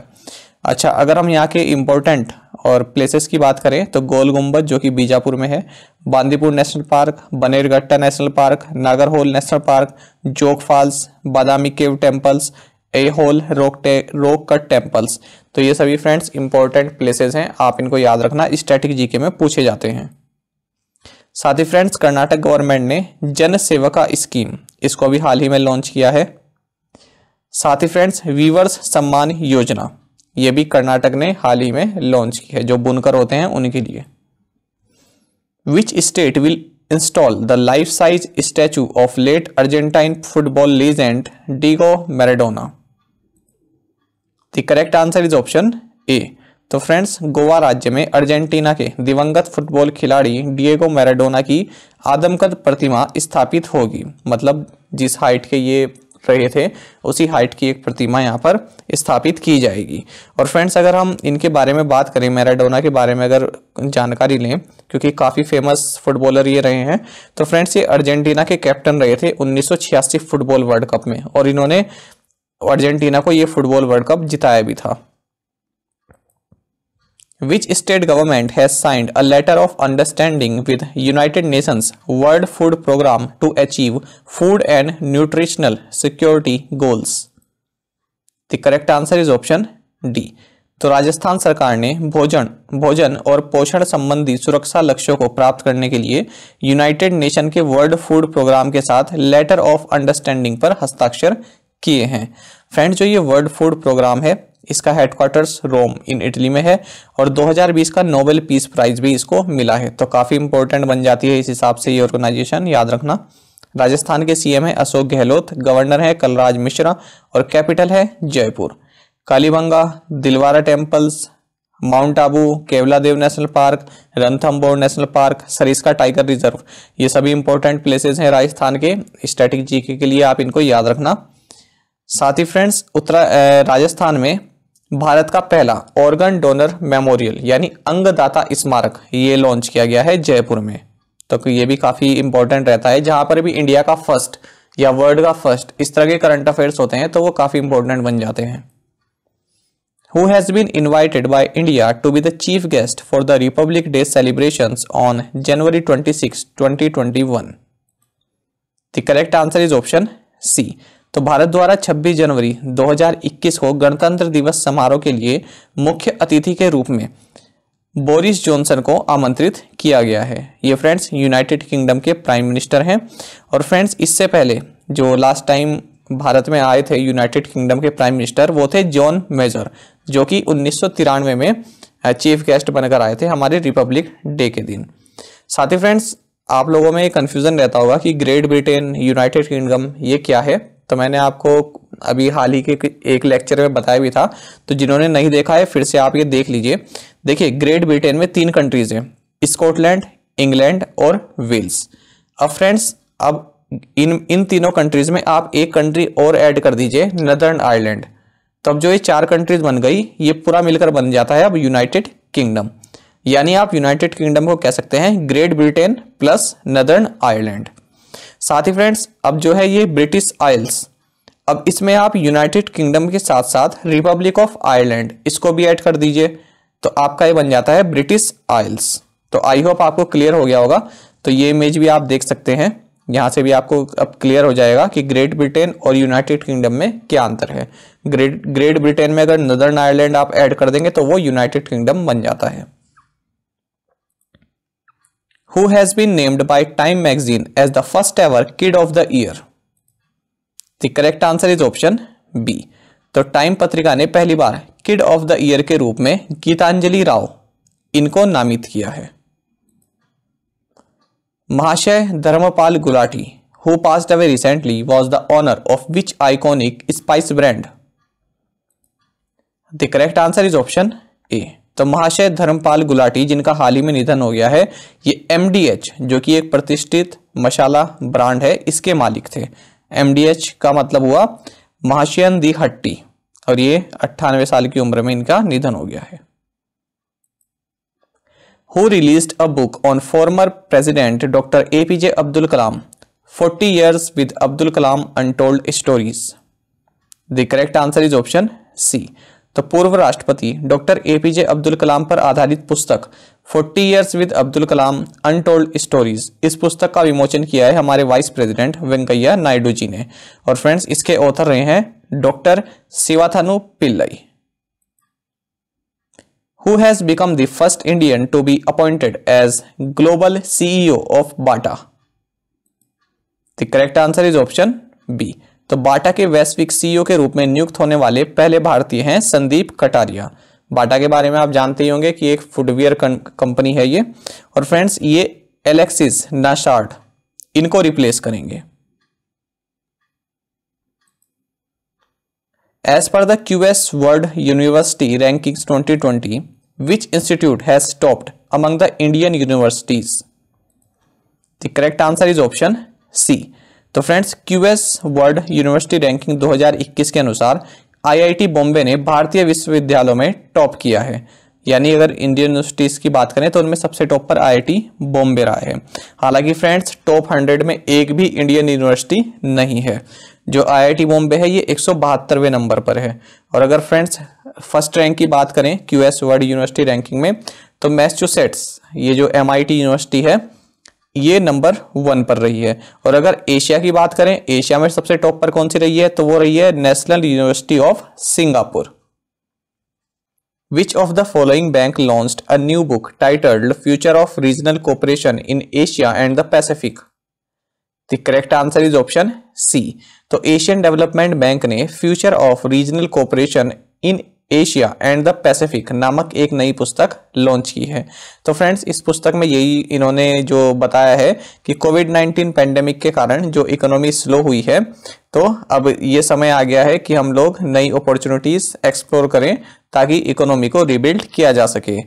अच्छा अगर हम यहाँ के इम्पोर्टेंट और प्लेसेस की बात करें तो गोल गुम्बद जो कि बीजापुर में है Bandipur national park Bannerghatta national park Nagarhole national park Jog falls Badami cave temples Aihole rock rock cut temples तो ये सभी फ्रेंड्स इंपॉर्टेंट प्लेसेस हैं आप इनको याद रखना स्टैटिक जीके में पूछे जाते हैं साथ ही फ्रेंड्स कर्नाटक गवर्नमेंट ने जन सेवका स्कीम इसको भी हाल ही में लॉन्च किया है साथ ही फ्रेंड्स वीवर्स सम्मान योजना ये भी कर्नाटक ने हाल ही में लॉन्च की है जो बुनकर होते हैं उनके लिए which state will install the life size statue of late Argentine football legend Diego Maradona the correct answer is option A तो फ्रेंड्स गोवा राज्य में अर्जेंटीना के दिवंगत फुटबॉल खिलाड़ी डिएगो मैराडोना की आदमकद प्रतिमा स्थापित होगी मतलब जिस हाइट के ये रहे थे उसी हाइट की एक प्रतिमा यहाँ पर स्थापित की जाएगी और फ्रेंड्स अगर हम इनके बारे में बात करें मैराडोना के बारे में अगर जानकारी लें क्योंकि काफ़ी फेमस फुटबॉलर ये रहे हैं तो फ्रेंड्स ये अर्जेंटीना के कैप्टन रहे थे 1986 फुटबॉल वर्ल्ड कप में और इन्होंने अर्जेंटीना को ये फुटबॉल वर्ल्ड कप जिताया भी था which state government has signed a letter of understanding with United Nations World Food Programme to achieve food and nutritional security goals the correct answer is option D तो राजस्थान सरकार ने भोजन भोजन और पोषण संबंधी सुरक्षा लक्ष्यों को प्राप्त करने के लिए यूनाइटेड नेशन के वर्ल्ड फूड प्रोग्राम के साथ लेटर ऑफ अंडरस्टैंडिंग पर हस्ताक्षर किए हैं फ्रेंड जो ये वर्ल्ड फूड प्रोग्राम है इसका हेडक्वार्टर्स रोम इन इटली में है और 2020 का नोबेल पीस प्राइज भी इसको मिला है तो काफ़ी इंपॉर्टेंट बन जाती है इस हिसाब से ये ऑर्गेनाइजेशन याद रखना राजस्थान के सीएम है अशोक गहलोत गवर्नर है कलराज मिश्रा और कैपिटल है Jaipur Kalibanga Dilwara temples Mount Abu Keoladeo national park Ranthambore national park Sariska tiger reserve ये सभी इंपॉर्टेंट प्लेसेस हैं राजस्थान के स्ट्रेटेजी जीके के लिए आप इनको याद रखना साथ ही फ्रेंड्स उत्तरा राजस्थान में भारत का पहला ऑर्गन डोनर मेमोरियल यानी अंगदाता स्मारक ये लॉन्च किया गया है जयपुर में तो ये भी काफ़ी इंपॉर्टेंट रहता है जहाँ पर भी इंडिया का फर्स्ट या वर्ल्ड का फर्स्ट इस तरह के करंट अफेयर्स होते हैं तो वो काफ़ी इंपॉर्टेंट बन जाते हैं who has been invited by India to be the chief guest for the Republic Day celebration on January twenty six twenty twenty one the correct answer is option C तो भारत द्वारा 26 जनवरी 2021 को गणतंत्र दिवस समारोह के लिए मुख्य अतिथि के रूप में बोरिस जॉनसन को आमंत्रित किया गया है ये फ्रेंड्स यूनाइटेड किंगडम के प्राइम मिनिस्टर हैं और फ्रेंड्स इससे पहले जो लास्ट टाइम भारत में आए थे यूनाइटेड किंगडम के प्राइम मिनिस्टर वो थे जॉन मेजर जो कि उन्नीस में चीफ गेस्ट बनकर आए थे हमारे रिपब्लिक डे के दिन साथ ही फ्रेंड्स आप लोगों में ये कन्फ्यूज़न रहता होगा कि ग्रेट ब्रिटेन यूनाइटेड किंगडम ये क्या है तो मैंने आपको अभी हाल ही के एक लेक्चर में बताया भी था तो जिन्होंने नहीं देखा है फिर से आप ये देख लीजिए देखिए ग्रेट ब्रिटेन में तीन कंट्रीज़ हैं स्कॉटलैंड इंग्लैंड और वेल्स अब फ्रेंड्स अब इन इन तीनों कंट्रीज में आप एक कंट्री और ऐड कर दीजिए नदर्न आयरलैंड तो अब जो ये चार कंट्रीज बन गई ये पूरा मिलकर बन जाता है अब यूनाइटेड किंगडम यानी आप यूनाइटेड किंगडम को कह सकते हैं Great Britain plus Northern Ireland साथ ही फ्रेंड्स अब जो है ये ब्रिटिश आइल्स अब इसमें आप यूनाइटेड किंगडम के साथ साथ रिपब्लिक ऑफ आयरलैंड इसको भी ऐड कर दीजिए तो आपका ये बन जाता है ब्रिटिश आइल्स तो आई होप आपको क्लियर हो गया होगा तो ये इमेज भी आप देख सकते हैं यहाँ से भी आपको अब क्लियर हो जाएगा कि ग्रेट ब्रिटेन और यूनाइटेड किंगडम में क्या अंतर है ग्रेट ग्रेट ब्रिटेन में अगर नदर्न आयरलैंड आप ऐड कर देंगे तो वो यूनाइटेड किंगडम बन जाता है who has been named by Time magazine as the first ever kid of the year the correct answer is option B तो टाइम पत्रिका ने पहली बार किड ऑफ द ईयर के रूप में गीतांजलि राव इनको नामित किया है Mahashay Dharampal Gulati who passed away recently was the owner of which iconic spice brand the correct answer is option A तो महाशय धर्मपाल गुलाटी जिनका हाल ही में निधन हो गया है ये एम जो कि एक प्रतिष्ठित मसाला ब्रांड है इसके मालिक थे एम का मतलब हुआ महाशयन दी हट्टी और ये अट्ठानवे साल की उम्र में इनका निधन हो गया है who release a book on former president doctor A P J Abdul Kalam forty years with Abdul Kalam untold stories the correct answer is option C तो पूर्व राष्ट्रपति डॉक्टर एपीजे अब्दुल कलाम पर आधारित पुस्तक forty years with Abdul Kalam untold stories इस पुस्तक का विमोचन किया है हमारे वाइस प्रेसिडेंट वेंकैया नायडू जी ने और फ्रेंड्स इसके ऑथर रहे हैं doctor Sivathanu Pillai who has become the first Indian to be appointed as global CEO of Bata the correct answer is option B तो बाटा के वैश्विक सीईओ e के रूप में नियुक्त होने वाले पहले भारतीय हैं संदीप कटारिया बाटा के बारे में आप जानते ही होंगे कि एक फुटवेयर कंपनी है ये और फ्रेंड्स ये एलेक्सिस नशार्ट इनको रिप्लेस करेंगे as per the QS world university ranking 2020 twenty which institute has stopped among the Indian universities the correct answer is option C तो friends QS world university ranking 2021 के अनुसार IIT Bombay ने भारतीय विश्वविद्यालयों में टॉप किया है यानी अगर इंडियन यूनिवर्सिटीज़ की बात करें तो उनमें सबसे टॉप पर आईआईटी बॉम्बे रहा है हालांकि फ्रेंड्स टॉप हंड्रेड में एक भी इंडियन यूनिवर्सिटी नहीं है जो आईआईटी बॉम्बे है ये एक नंबर पर है और अगर फ्रेंड्स फर्स्ट रैंक की बात करें क्यूएस वर्ल्ड यूनिवर्सिटी रैंकिंग में तो मैसाचुसेट्स ये जो एम यूनिवर्सिटी है ये नंबर वन पर रही है और अगर एशिया की बात करें एशिया में सबसे टॉप पर कौन सी रही है तो वो रही है national university of Singapore which of the following bank launch a new book titled future of regional cooperation in Asia and the Pacific the correct answer is option C तो एशियन डेवलपमेंट बैंक ने future of regional cooperation in Asia and the Pacific नामक एक नई पुस्तक launch की है तो friends इस पुस्तक में यही इन्होंने जो बताया है कि कोविड नाइन्टीन पेंडेमिक के कारण जो इकोनॉमी स्लो हुई है तो अब ये समय आ गया है कि हम लोग नई अपॉर्चुनिटीज़ एक्सप्लोर करें ताकि इकोनॉमी को रिबिल्ड किया जा सके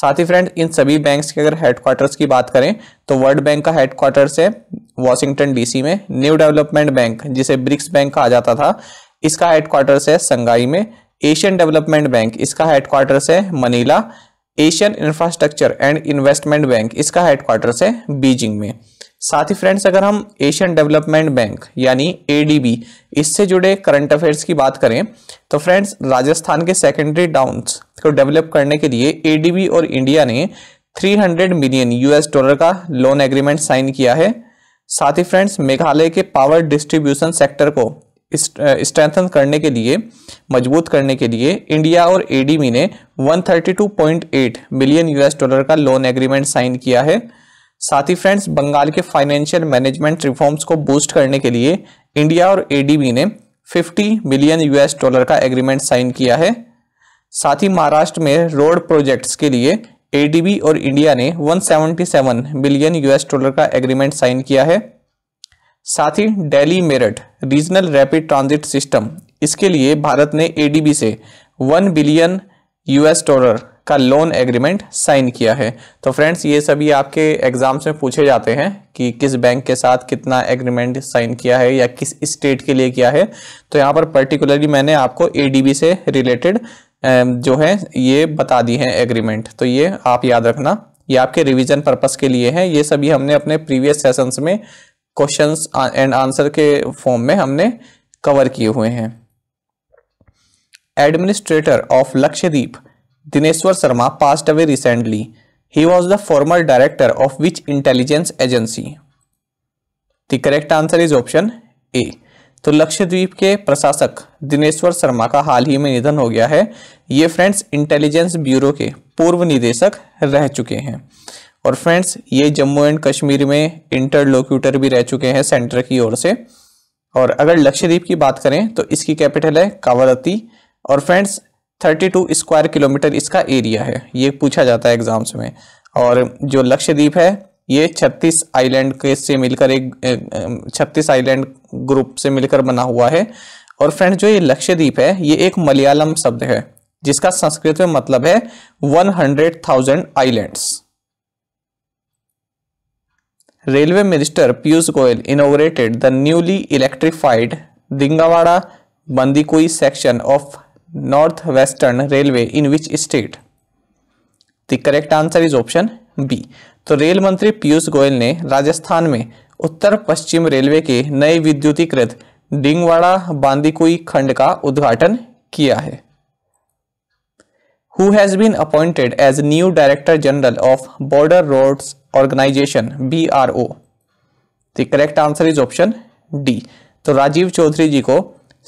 साथ ही फ्रेंड इन सभी बैंक्स के अगर हेडक्वार्टर्स की बात करें तो वर्ल्ड बैंक का हेडक्वार्टर्स है वॉशिंगटन डीसी में न्यू डेवलपमेंट बैंक जिसे ब्रिक्स बैंक कहा जाता था इसका हेडक्वार्टर्स है संगाई में एशियन डेवलपमेंट बैंक इसका हेडक्वार्टर्स है Manila Asian infrastructure and investment bank इसका हेडक्वार्टर्स है बीजिंग में साथ ही फ्रेंड्स अगर हम एशियन डेवलपमेंट बैंक यानी एडीबी इससे जुड़े करंट अफेयर्स की बात करें तो फ्रेंड्स राजस्थान के सेकेंडरी टाउन को डेवलप करने के लिए एडीबी और इंडिया ने 300 मिलियन यूएस डॉलर का लोन एग्रीमेंट साइन किया है साथ ही फ्रेंड्स मेघालय के पावर डिस्ट्रीब्यूशन सेक्टर को स्ट्रेंथन करने के लिए मजबूत करने के लिए इंडिया और एडीबी ने 132.8 मिलियन यूएस डॉलर का लोन एग्रीमेंट साइन किया है साथ ही फ्रेंड्स बंगाल के फाइनेंशियल मैनेजमेंट रिफॉर्म्स को बूस्ट करने के लिए इंडिया और एडीबी ने 50 मिलियन यूएस डॉलर का एग्रीमेंट साइन किया है साथ ही महाराष्ट्र में रोड प्रोजेक्ट्स के लिए एडीबी और इंडिया ने 177 बिलियन यूएस डॉलर का एग्रीमेंट साइन किया है साथ ही Delhi Meerut regional rapid transit system इसके लिए भारत ने एडीबी से वन बिलियन यूएस डॉलर का लोन एग्रीमेंट साइन किया है तो फ्रेंड्स ये सभी आपके एग्जाम्स में पूछे जाते हैं कि किस बैंक के साथ कितना एग्रीमेंट साइन किया है या किस स्टेट के लिए किया है तो यहाँ पर पर्टिकुलरली मैंने आपको एडीबी से रिलेटेड जो है ये बता दी है एग्रीमेंट तो ये आप याद रखना ये आपके रिवीजन पर्पज के लिए है ये सभी हमने अपने प्रीवियस सेशन में क्वेश्चंस एंड आंसर के फॉर्म में हमने कवर किए हुए हैं administrator of Lakshadweep Dineshwar Sharma passed away recently he was the former director of which intelligence agency the correct answer is option A तो लक्षद्वीप के प्रशासक दिनेश्वर शर्मा का हाल ही में निधन हो गया है ये फ्रेंड्स इंटेलिजेंस ब्यूरो के पूर्व निदेशक रह चुके हैं और फ्रेंड्स ये जम्मू एंड कश्मीर में इंटरलोक्यूटर भी रह चुके हैं सेंटर की ओर से और अगर लक्षद्वीप की बात करें तो इसकी कैपिटल है कावरती और फ्रेंड्स 32 स्क्वायर किलोमीटर इसका एरिया है ये पूछा जाता है एग्जाम्स में और जो लक्षद्वीप है ये 36 आइलैंड के से मिलकर एक 36 आइलैंड ग्रुप से मिलकर बना हुआ है और फ्रेंड्स जो ये लक्षद्वीप है ये एक मलयालम शब्द है जिसका संस्कृत में मतलब है 100,000 islands railway minister Piyush Goyal inaugurated the newly electrified Dhigawara Bandikui section of north western railway in which state the correct answer is option B तो रेल मंत्री पीयूष गोयल ने राजस्थान में उत्तर पश्चिम रेलवे के नए विद्युतीकृत डिंगवाड़ा बांदीकुई खंड का उद्घाटन किया है who has been appointed as new Director General of Border Roads Organization BRO. The correct answer is option D. तो राजीव चौधरी जी को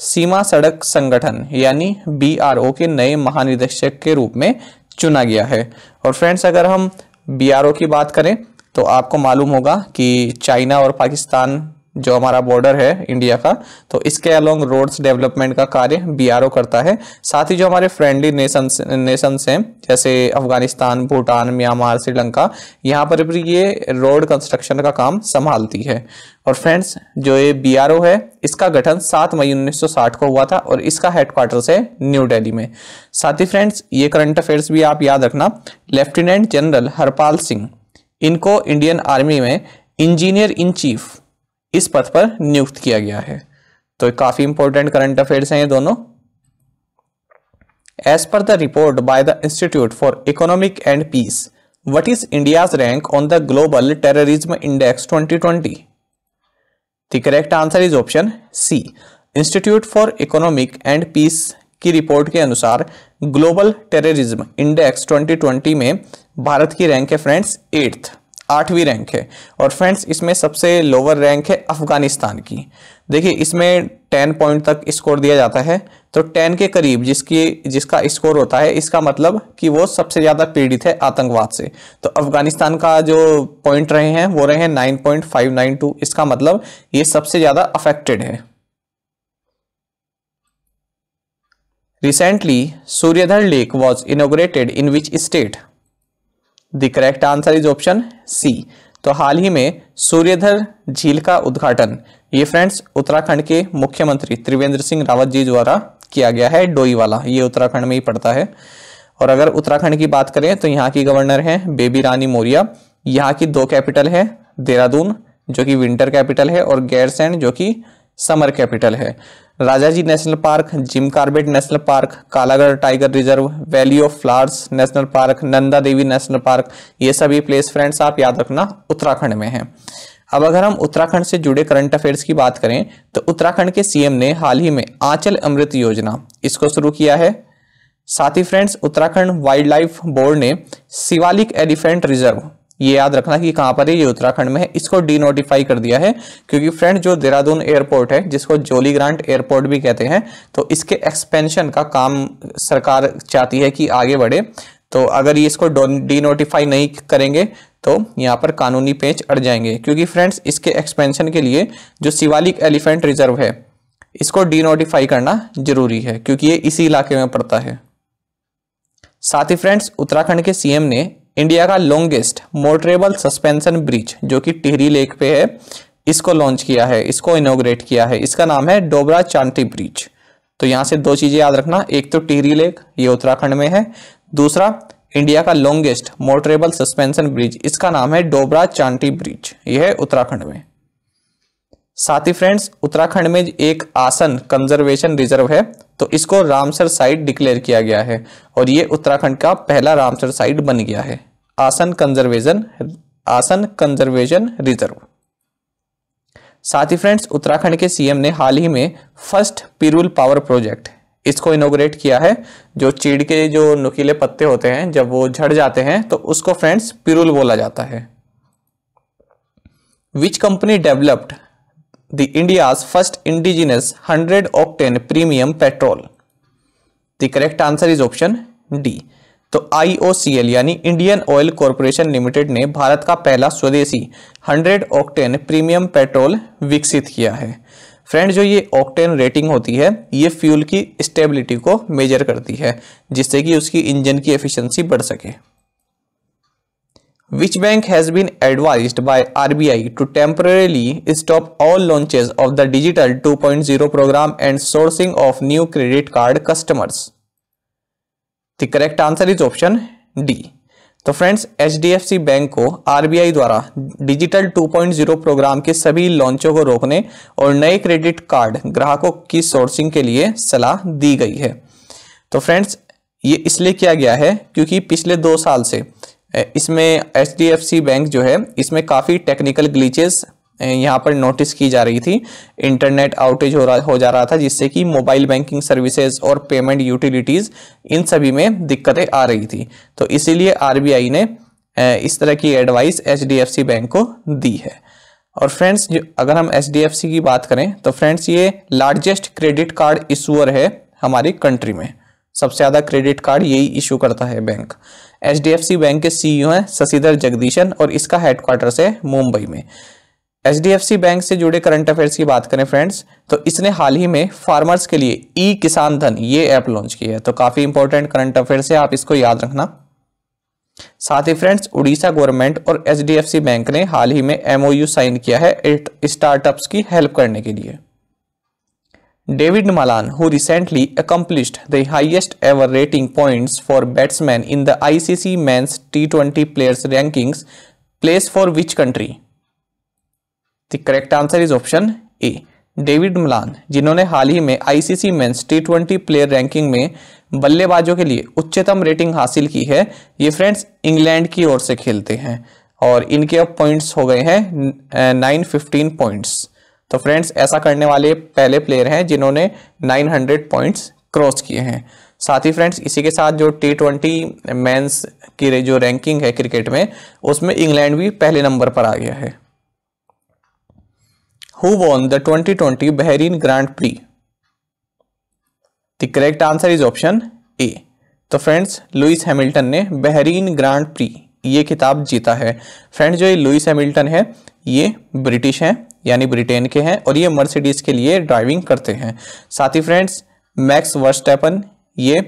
सीमा सड़क संगठन यानी बीआरओ के नए महानिदेशक के रूप में चुना गया है और फ्रेंड्स अगर हम बीआरओ की बात करें तो आपको मालूम होगा कि चाइना और पाकिस्तान जो हमारा बॉर्डर है इंडिया का तो इसके अलोंग रोड्स डेवलपमेंट का कार्य बीआरओ करता है साथ ही जो हमारे फ्रेंडली नेशन नेशंस हैं जैसे अफगानिस्तान भूटान म्यांमार श्रीलंका यहाँ पर भी ये रोड कंस्ट्रक्शन का काम संभालती है और फ्रेंड्स जो ये बीआरओ है इसका गठन 7 मई 1960 को हुआ था और इसका हेडक्वार्टर्स है न्यू डेली में साथ ही फ्रेंड्स ये करंट अफेयर्स भी आप याद रखना लेफ्टिनेंट जनरल हरपाल सिंह इनको इंडियन आर्मी में इंजीनियर इन चीफ इस पद पर नियुक्त किया गया है तो काफी इंपॉर्टेंट करंट अफेयर्स हैं ये दोनों as per the report by the institute for economic and peace what is India's rank on the global terrorism index 2020 the correct answer is option C institute for economic and peace की report के अनुसार global terrorism index 2020 में भारत की rank है friends eighth आठवीं rank है और friends इसमें सबसे लोअर रैंक है अफगानिस्तान की देखिए इसमें टेन पॉइंट तक स्कोर दिया जाता है तो टेन के करीब जिसकी जिसका स्कोर होता है इसका मतलब कि वो सबसे ज़्यादा पीड़ित है आतंकवाद से तो अफगानिस्तान का जो पॉइंट रहे हैं वो रहे हैं nine point five nine two इसका मतलब ये सबसे ज़्यादा अफेक्टेड है recently Suryadhar lake was inaugurated in which state the correct answer is option C तो हाल ही में सूर्यधर झील का उद्घाटन ये फ्रेंड्स उत्तराखंड के मुख्यमंत्री त्रिवेंद्र सिंह रावत जी द्वारा किया गया है डोईवाला ये उत्तराखंड में ही पड़ता है और अगर उत्तराखंड की बात करें तो यहाँ की गवर्नर हैं बेबी रानी मौर्या यहाँ की दो कैपिटल है देहरादून जो कि विंटर कैपिटल है और गैरसैन जो कि समर कैपिटल है Rajaji national park Jim Corbett national park Kalagarh tiger reserve valley of flowers national park Nanda Devi national park ये सभी प्लेस फ्रेंड्स आप याद रखना उत्तराखंड में हैं अब अगर हम उत्तराखंड से जुड़े करंट अफेयर्स की बात करें तो उत्तराखंड के सीएम ने हाल ही में आंचल अमृत योजना इसको शुरू किया है साथ ही friends Uttarakhand wildlife board ने शिवालिक एलिफेंट रिजर्व ये याद रखना कि कहां पर है ये उत्तराखंड में है इसको डी नोटिफाई कर दिया है क्योंकि फ्रेंड जो देहरादून एयरपोर्ट है जिसको जोली ग्रांट एयरपोर्ट भी कहते हैं तो इसके एक्सपेंशन का काम सरकार चाहती है कि आगे बढ़े तो अगर ये इसको डी नोटिफाई नहीं करेंगे तो यहाँ पर कानूनी पेच अड़ जाएंगे क्योंकि फ्रेंड्स इसके एक्सपेंशन के लिए जो शिवालिक एलिफेंट रिजर्व है इसको डी नोटिफाई करना जरूरी है क्योंकि ये इसी इलाके में पड़ता है साथ ही फ्रेंड्स उत्तराखंड के सीएम ने इंडिया का लॉन्गेस्ट मोटरेबल सस्पेंशन ब्रिज जो कि टिहरी लेक पे है इसको लॉन्च किया है इसको इनोग्रेट किया है इसका नाम है डोबरा चांटी ब्रिज तो यहाँ से दो चीज़ें याद रखना एक तो टिहरी लेक ये उत्तराखंड में है दूसरा इंडिया का लॉन्गेस्ट मोटरेबल सस्पेंशन ब्रिज इसका नाम है डोबरा चांटी ब्रिज यह है उत्तराखंड में साथ ही फ्रेंड्स उत्तराखंड में एक आसन कंजर्वेशन रिजर्व है तो इसको रामसर साइट डिक्लेयर किया गया है और ये उत्तराखंड का पहला रामसर साइट बन गया है आसन कंजर्वेशन आसन कंजर्वेशन रिजर्व साथ ही फ्रेंड्स उत्तराखंड के सीएम ने हाल ही में फर्स्ट पिरुल पावर प्रोजेक्ट इसको इनोग्रेट किया है जो चीड़ के जो नुकीले पत्ते होते हैं जब वो झड़ जाते हैं तो उसको फ्रेंड्स पिरुल बोला जाता है which company developed the India's first indigenous 100 octane premium petrol? The correct answer is option D. तो IOCL यानी इंडियन ऑयल कॉरपोरेशन लिमिटेड ने भारत का पहला स्वदेशी 100 ऑक्टेन प्रीमियम पेट्रोल विकसित किया है फ्रेंड जो ये ऑक्टेन रेटिंग होती है ये फ्यूल की स्टेबिलिटी को मेजर करती है जिससे कि उसकी इंजन की एफिशिएंसी बढ़ सके Which bank has been advised by RBI to temporarily stop all launches of the Digital 2.0 program and sourcing of new credit card customers? The correct answer is option D. तो friends H bank को RBI द्वारा digital 2.0 programme के सभी लॉन्चों को रोकने और नए credit card ग्राहकों की सोर्सिंग के लिए सलाह दी गई है तो फ्रेंड्स ये इसलिए किया गया है क्योंकि पिछले दो साल से इसमें H D F C bank जो है इसमें काफ़ी टेक्निकल ग्लीचेस यहाँ पर नोटिस की जा रही थी इंटरनेट आउटेज हो रहा हो जा रहा था जिससे कि मोबाइल बैंकिंग सर्विसेज और पेमेंट यूटिलिटीज़ इन सभी में दिक्कतें आ रही थी तो इसीलिए आरबीआई ने इस तरह की एडवाइस एच बैंक को दी है और फ्रेंड्स अगर हम एच की बात करें तो फ्रेंड्स ये लार्जेस्ट क्रेडिट कार्ड इशूअर है हमारी कंट्री में सबसे ज़्यादा क्रेडिट कार्ड यही इशू करता है बैंक सी बैंक के सीईओ e हैं शशिधर जगदीशन और इसका हेडक्वार्टर है मुंबई में सी बैंक से जुड़े करंट अफेयर्स की बात करें फ्रेंड्स तो इसने हाल ही में फार्मर्स के लिए ई किसान धन ये ऐप लॉन्च किया है तो काफ़ी इंपॉर्टेंट करंट अफेयर्स है आप इसको याद रखना साथ ही फ्रेंड्स उड़ीसा गवर्नमेंट और सी बैंक ने हाल ही में एमओयू साइन किया है स्टार्टअप्स की हेल्प करने के लिए David Malan, who recently accomplished the highest ever rating points for batsmen in the ICC Men's T20 Players Rankings, plays for which country? The correct answer is option A. David Malan, जिन्होंने हाल ही में ICC Men's T20 Player Ranking ranking में बल्लेबाजों के लिए उच्चतम rating हासिल की है ये फ्रेंड्स इंग्लैंड की ओर से खेलते हैं और इनके अब पॉइंट्स हो गए हैं 915 फिफ्टीन पॉइंट्स तो फ्रेंड्स ऐसा करने वाले पहले प्लेयर हैं जिन्होंने 900 पॉइंट्स क्रॉस किए हैं साथ ही फ्रेंड्स इसी के साथ जो टी ट्वेंटी मैंस की जो रैंकिंग है क्रिकेट में उसमें इंग्लैंड भी पहले नंबर पर आ गया है who won the twenty twenty Bahrain grand prix the correct answer is option A तो फ्रेंड्स लुइस हैमिल्टन ने बहरीन ग्रांड प्री ये किताब जीता है फ्रेंड्स जो ये लुइस हैमिल्टन है ये ब्रिटिश हैं यानी ब्रिटेन के हैं और ये मर्सिडीज के लिए ड्राइविंग करते हैं साथ ही फ्रेंड्स मैक्स वर्स्टेपन ये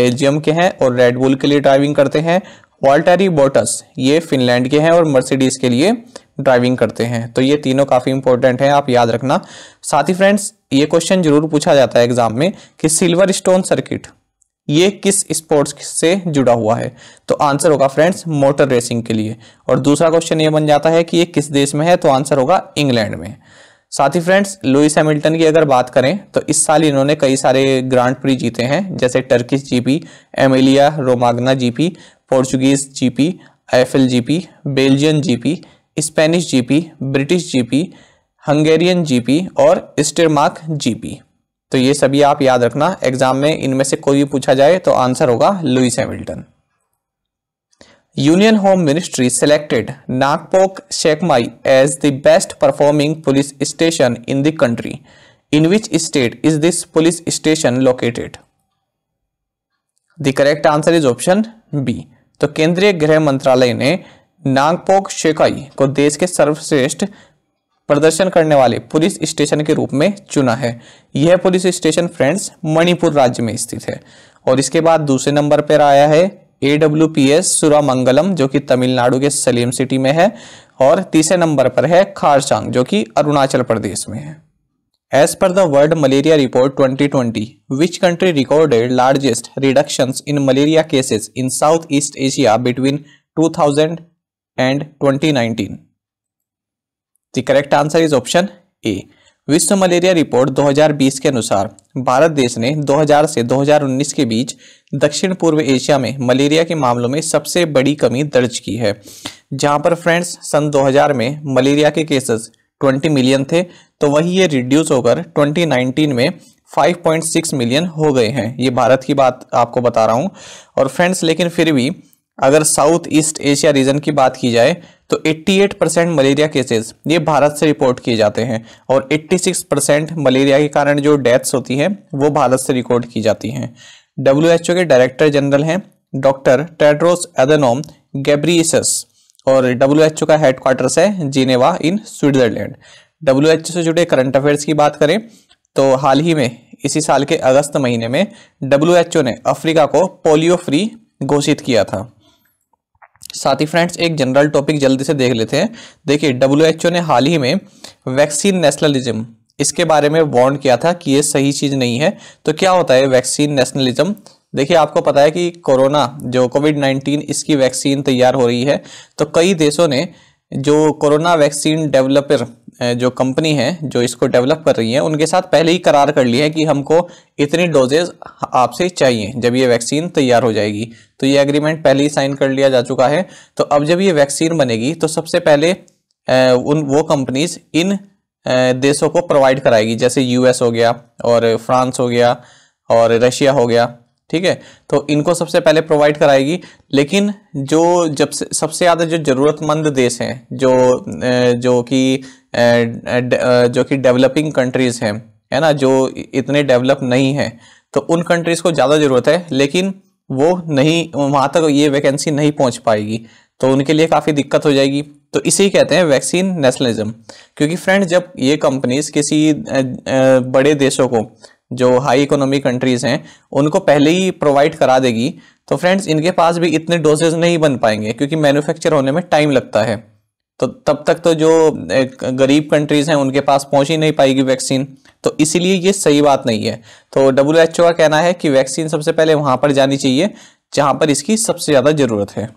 बेल्जियम के हैं और रेडबुल के लिए ड्राइविंग करते हैं वॉल्टरी बोटस ये फिनलैंड के हैं और मर्सिडीज़ के लिए ड्राइविंग करते हैं तो ये तीनों काफ़ी इंपॉर्टेंट हैं आप याद रखना साथ ही फ्रेंड्स ये क्वेश्चन जरूर पूछा जाता है एग्जाम में कि सिल्वर स्टोन सर्किट ये किस स्पोर्ट्स से जुड़ा हुआ है तो आंसर होगा फ्रेंड्स मोटर रेसिंग के लिए और दूसरा क्वेश्चन ये बन जाता है कि ये किस देश में है तो आंसर होगा इंग्लैंड में साथ ही फ्रेंड्स लुइस हैमिल्टन की अगर बात करें तो इस साल इन्होंने कई सारे ग्रांड प्री जीते हैं जैसे Turkish GP Emilia Romagna GP Portuguese GP Eifel GP Belgian GP Spanish GP British GP Hungarian GP और स्टिरमार्क जीपी तो ये सभी आप याद रखना एग्जाम में इनमें से कोई भी पूछा जाए तो आंसर होगा Lewis Hamilton union home ministry selected Nongpok Sekmai as the best performing police station in the country in which state is this police station located the correct answer is option B तो केंद्रीय गृह मंत्रालय ने नागपोक शेखाई को देश के सर्वश्रेष्ठ प्रदर्शन करने वाले पुलिस स्टेशन के रूप में चुना है यह पुलिस स्टेशन फ्रेंड्स मणिपुर राज्य में स्थित है और इसके बाद दूसरे नंबर पर आया है A W P S Suramangalam जो कि तमिलनाडु के सलीम सिटी में है और तीसरे नंबर पर है खारचांग जो कि अरुणाचल प्रदेश में है As per the World Malaria Report 2020, largest reduction in malaria cases in south east Asia between two thousand and twenty nineteen the correct answer is option A विश्व मलेरिया रिपोर्ट 2020 के अनुसार भारत देश ने 2000 से 2019 के बीच दक्षिण पूर्व एशिया में मलेरिया के मामलों में सबसे बड़ी कमी दर्ज की है जहां पर फ्रेंड्स सन 2000 में मलेरिया के केसेस 20 मिलियन थे तो वही ये रिड्यूस होकर 2019 में 5.6 मिलियन हो गए हैं ये भारत की बात आपको बता रहा हूँ और फ्रेंड्स लेकिन फिर भी अगर साउथ ईस्ट एशिया रीजन की बात की जाए तो 88 परसेंट मलेरिया केसेस ये भारत से रिपोर्ट किए जाते हैं और 86 परसेंट मलेरिया के कारण जो डेथ्स होती हैं वो भारत से रिकॉर्ड की जाती हैं डब्ल्यू के डायरेक्टर जनरल हैं डॉक्टर टेड्रोस एदेनोम गैब्रीसस और डब्ल्यू का हेडक्वार्टर्स है जिनेवा इन स्विट्जरलैंड डब्ल्यू से जुड़े करंट अफेयर्स की बात करें तो हाल ही में इसी साल के अगस्त महीने में डब्ल्यू ने अफ्रीका को पोलियो फ्री घोषित किया था साथ ही फ्रेंड्स एक जनरल टॉपिक जल्दी से देख लेते हैं देखिए डब्ल्यू ने हाल ही में वैक्सीन नेशनलिज्म इसके बारे में वॉर्न किया था कि ये सही चीज़ नहीं है तो क्या होता है वैक्सीन नेशनलिज्म देखिए आपको पता है कि कोरोना जो कोविड नाइन्टीन इसकी वैक्सीन तैयार हो रही है तो कई देशों ने जो कोरोना वैक्सीन डेवलपर जो कंपनी है जो इसको डेवलप कर रही है उनके साथ पहले ही करार कर लिया है कि हमको इतनी डोजेज आपसे चाहिए जब ये वैक्सीन तैयार हो जाएगी तो ये एग्रीमेंट पहले ही साइन कर लिया जा चुका है तो अब जब ये वैक्सीन बनेगी तो सबसे पहले उन वो कंपनीज इन देशों को प्रोवाइड कराएगी जैसे यूएस हो गया और फ्रांस हो गया और रशिया हो गया ठीक है तो इनको सबसे पहले प्रोवाइड कराएगी लेकिन जो जब से सबसे ज़्यादा जो ज़रूरतमंद देश हैं जो जो कि जो कि डेवलपिंग कंट्रीज़ हैं है ना जो इतने डेवलप नहीं हैं तो उन कंट्रीज़ को ज़्यादा ज़रूरत है लेकिन वो नहीं वहाँ तक ये वैकेंसी नहीं पहुँच पाएगी तो उनके लिए काफ़ी दिक्कत हो जाएगी तो इसे कहते हैं वैक्सीन नेशनलिज्म क्योंकि फ्रेंड जब ये कंपनीज किसी बड़े देशों को जो हाई इकोनॉमी कंट्रीज़ हैं उनको पहले ही प्रोवाइड करा देगी तो फ्रेंड्स इनके पास भी इतने डोजेज नहीं बन पाएंगे क्योंकि मैन्युफैक्चर होने में टाइम लगता है तो तब तक तो जो गरीब कंट्रीज़ हैं उनके पास पहुंच ही नहीं पाएगी वैक्सीन तो इसीलिए ये सही बात नहीं है तो डब्ल्यू एच ओ का कहना है कि वैक्सीन सबसे पहले वहां पर जानी चाहिए जहां पर इसकी सबसे ज़्यादा ज़रूरत है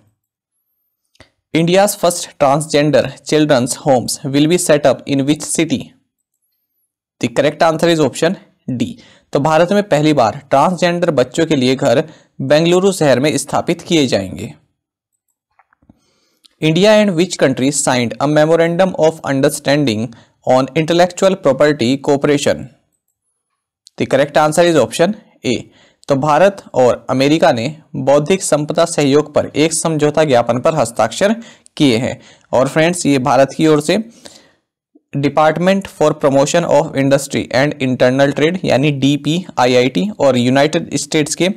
India's first transgender children's homes will be set up in which city the correct answer is option D तो भारत में पहली बार ट्रांसजेंडर बच्चों के लिए घर बेंगलुरु शहर में स्थापित किए जाएंगे India and which country signed a memorandum of understanding on intellectual property cooperation the correct answer is option A तो भारत और अमेरिका ने बौद्धिक संपदा सहयोग पर एक समझौता ज्ञापन पर हस्ताक्षर किए हैं और फ्रेंड्स ये भारत की ओर से department for promotion of industry and internal trade यानी D P I I T और यूनाइटेड स्टेट्स के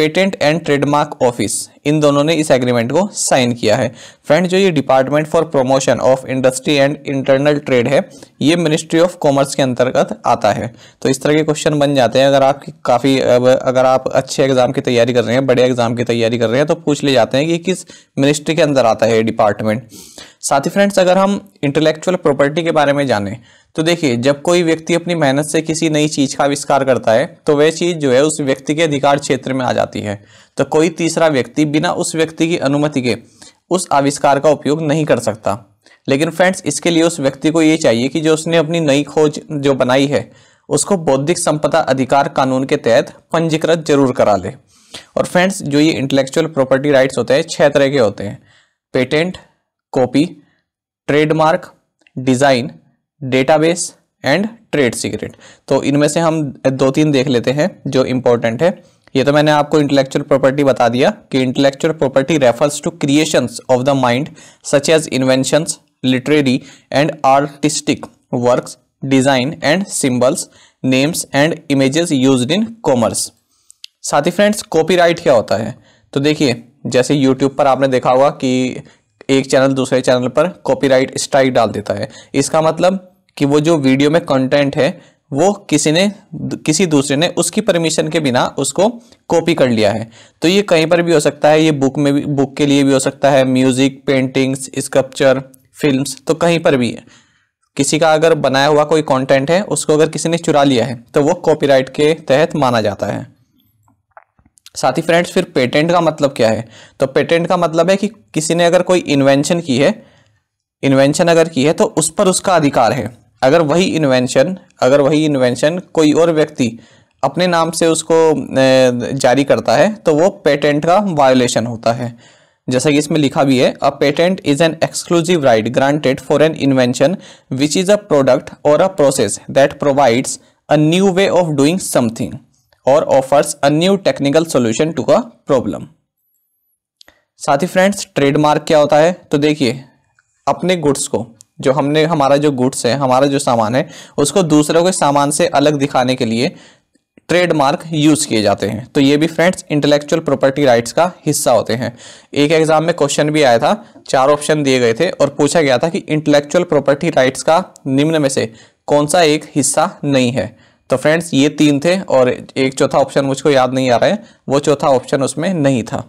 पेटेंट एंड ट्रेडमार्क ऑफिस इन दोनों ने इस एग्रीमेंट को साइन किया है फ्रेंड जो ये department for promotion of industry and internal trade है ये मिनिस्ट्री ऑफ कॉमर्स के अंतर्गत आता है तो इस तरह के क्वेश्चन बन जाते हैं अगर आपकी काफ़ी अगर आप अच्छे एग्जाम की तैयारी कर रहे हैं बड़े एग्जाम की तैयारी कर रहे हैं तो पूछ ले जाते हैं कि किस मिनिस्ट्री के अंदर आता है ये डिपार्टमेंट साथ ही फ्रेंड्स अगर हम इंटेलेक्चुअल प्रॉपर्टी के बारे में जानें तो देखिए जब कोई व्यक्ति अपनी मेहनत से किसी नई चीज का आविष्कार करता है तो वह चीज जो है उस व्यक्ति के अधिकार क्षेत्र में आ जाती है तो कोई तीसरा व्यक्ति बिना उस व्यक्ति की अनुमति के उस आविष्कार का उपयोग नहीं कर सकता लेकिन फ्रेंड्स इसके लिए उस व्यक्ति को ये चाहिए कि जो उसने अपनी नई खोज जो बनाई है उसको बौद्धिक संपदा अधिकार कानून के तहत पंजीकृत जरूर करा ले और फ्रेंड्स जो ये इंटेलेक्चुअल प्रॉपर्टी राइट्स होते हैं छह तरह के होते हैं patent copy trademark design database and trade secret तो इनमें से हम दो तीन देख लेते हैं जो इंपॉर्टेंट है ये तो मैंने आपको इंटेलेक्चुअल प्रॉपर्टी बता दिया कि intellectual property refers to creations of the mind such as inventions literary and artistic works design and symbols names and images use in commerce साथ ही फ्रेंड्स कॉपीराइट क्या होता है तो देखिए जैसे यूट्यूब पर आपने देखा होगा कि एक चैनल दूसरे चैनल पर कॉपीराइट स्ट्राइक डाल देता है इसका मतलब कि वो जो वीडियो में कंटेंट है वो किसी ने किसी दूसरे ने उसकी परमिशन के बिना उसको कॉपी कर लिया है तो ये कहीं पर भी हो सकता है ये बुक में भी बुक के लिए भी हो सकता है म्यूज़िक पेंटिंग्स स्कल्पचर फिल्म्स तो कहीं पर भी है किसी का अगर बनाया हुआ कोई कंटेंट है उसको अगर किसी ने चुरा लिया है तो वो कॉपीराइट के तहत माना जाता है साथ ही फ्रेंड्स फिर पेटेंट का मतलब क्या है तो पेटेंट का मतलब है कि किसी ने अगर कोई इन्वेंशन की है इन्वेंशन अगर की है तो उस पर उसका अधिकार है अगर वही इन्वेंशन अगर वही इन्वेंशन कोई और व्यक्ति अपने नाम से उसको जारी करता है तो वो पेटेंट का वायोलेशन होता है जैसा कि इसमें लिखा भी है a patent is an exclusive right granted for an invention which is a product or a process that provides a new way of doing something or offers a new technical solution to a problem साथ ही friends trademark क्या होता है तो देखिए अपने goods को जो हमने हमारा जो गुड्स है हमारा जो सामान है उसको दूसरों के सामान से अलग दिखाने के लिए ट्रेडमार्क यूज़ किए जाते हैं तो ये भी फ्रेंड्स इंटेलेक्चुअल प्रॉपर्टी राइट्स का हिस्सा होते हैं एक एग्ज़ाम में क्वेश्चन भी आया था चार ऑप्शन दिए गए थे और पूछा गया था कि इंटेलेक्चुअल प्रॉपर्टी राइट्स का निम्न में से कौन सा एक हिस्सा नहीं है तो फ्रेंड्स ये तीन थे और एक चौथा ऑप्शन मुझको याद नहीं आ रहा है वो चौथा ऑप्शन उसमें नहीं था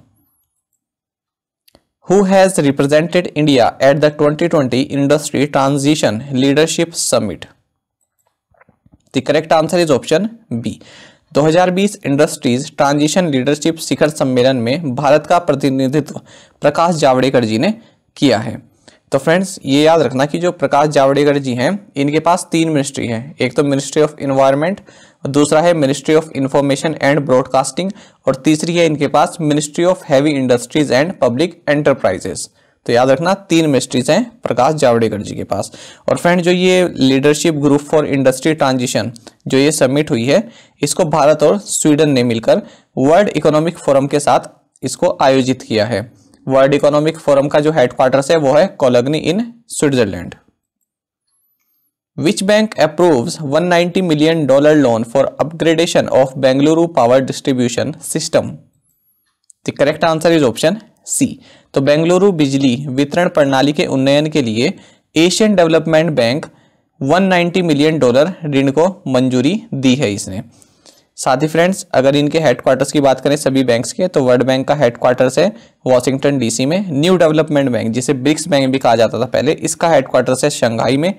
who has represented India at the 2020 industry transition leadership summit the correct answer is option B 2020 industries transition leadership शिखर सम्मेलन में भारत का प्रतिनिधित्व प्रकाश जावड़ेकर जी ने किया है तो फ्रेंड्स ये याद रखना कि जो प्रकाश जावड़ेकर जी हैं इनके पास तीन मिनिस्ट्री है एक तो मिनिस्ट्री ऑफ इन्वायरमेंट दूसरा है ministry of information and broadcasting और तीसरी है इनके पास ministry of heavy industries and public enterprises तो याद रखना तीन मिनिस्ट्रीज हैं प्रकाश जावड़ेकर जी के पास और फ्रेंड जो ये leadership group for industry transition जो ये सबमिट हुई है इसको भारत और स्वीडन ने मिलकर वर्ल्ड इकोनॉमिक फोरम के साथ इसको आयोजित किया है वर्ल्ड इकोनॉमिक फोरम का जो हेडक्वार्टर्स है वो है Cologny in Switzerland which bank approves 190 million dollar loan for upgradation of Bengaluru power distribution system the correct answer is option C तो बेंगलुरु बिजली वितरण प्रणाली के उन्नयन के लिए Asian development bank 190 million dollar ऋण को मंजूरी दी है इसने साथ ही फ्रेंड्स अगर इनके हेडक्वार्टर्स की बात करें सभी बैंक्स के तो वर्ल्ड बैंक का हेडक्वार्टर्स है वॉशिंगटन डीसी में न्यू डेवलपमेंट बैंक जिसे ब्रिक्स बैंक भी कहा जाता था पहले इसका हेडक्वार्टर्स है शंघाई में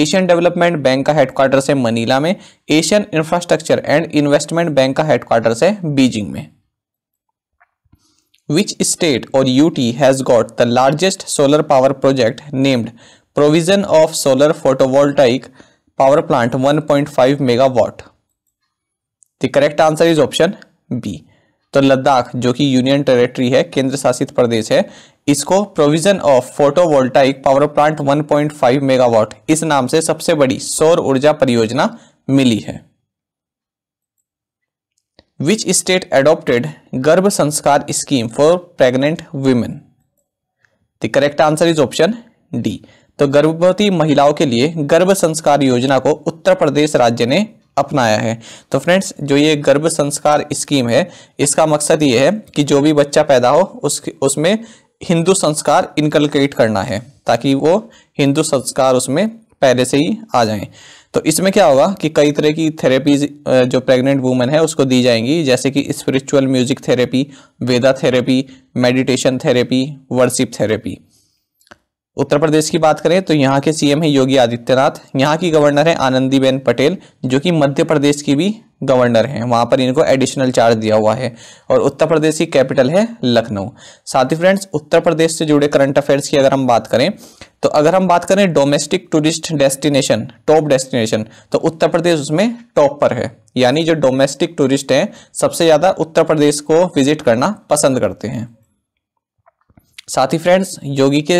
एशियन डेवलपमेंट बैंक का हेडक्वार्टर्स है मनीला में Asian infrastructure and investment bank का हेडक्वार्टर्स है बीजिंग में which state or UT has got the largest solar power project named provision of solar photovoltaic power plant 1.5 megawatt the correct answer is option B तो लद्दाख जो कि union territory है केंद्र शासित प्रदेश है इसको provision of photovoltaic power plant 1.5 megawatt इस नाम से सबसे बड़ी सौर ऊर्जा परियोजना मिली है which state adopted Garbh Sanskar scheme for pregnant women the correct answer is option D तो गर्भवती महिलाओं के लिए गर्भ संस्कार योजना को उत्तर प्रदेश राज्य ने अपनाया है तो फ्रेंड्स जो ये गर्भ संस्कार स्कीम है इसका मकसद ये है कि जो भी बच्चा पैदा हो उस उसमें हिंदू संस्कार इनकलकेट करना है ताकि वो हिंदू संस्कार उसमें पहले से ही आ जाएं तो इसमें क्या होगा कि कई तरह की थेरेपीज जो प्रेग्नेंट वूमेन है उसको दी जाएंगी जैसे कि spiritual music therapy Veda therapy meditation therapy worship therapy Uttar Pradesh की बात करें तो यहाँ के सीएम है योगी आदित्यनाथ यहाँ की गवर्नर है आनंदीबेन पटेल जो कि मध्य प्रदेश की भी गवर्नर हैं वहाँ पर इनको एडिशनल चार्ज दिया हुआ है और उत्तर प्रदेश की कैपिटल है लखनऊ साथ ही फ्रेंड्स उत्तर प्रदेश से जुड़े करंट अफेयर्स की अगर हम बात करें तो अगर हम बात करें domestic tourist destination top destination तो उत्तर प्रदेश उसमें टॉप पर है यानी जो डोमेस्टिक टूरिस्ट हैं सबसे ज़्यादा उत्तर प्रदेश को विजिट करना पसंद करते हैं साथ ही फ्रेंड्स योगी के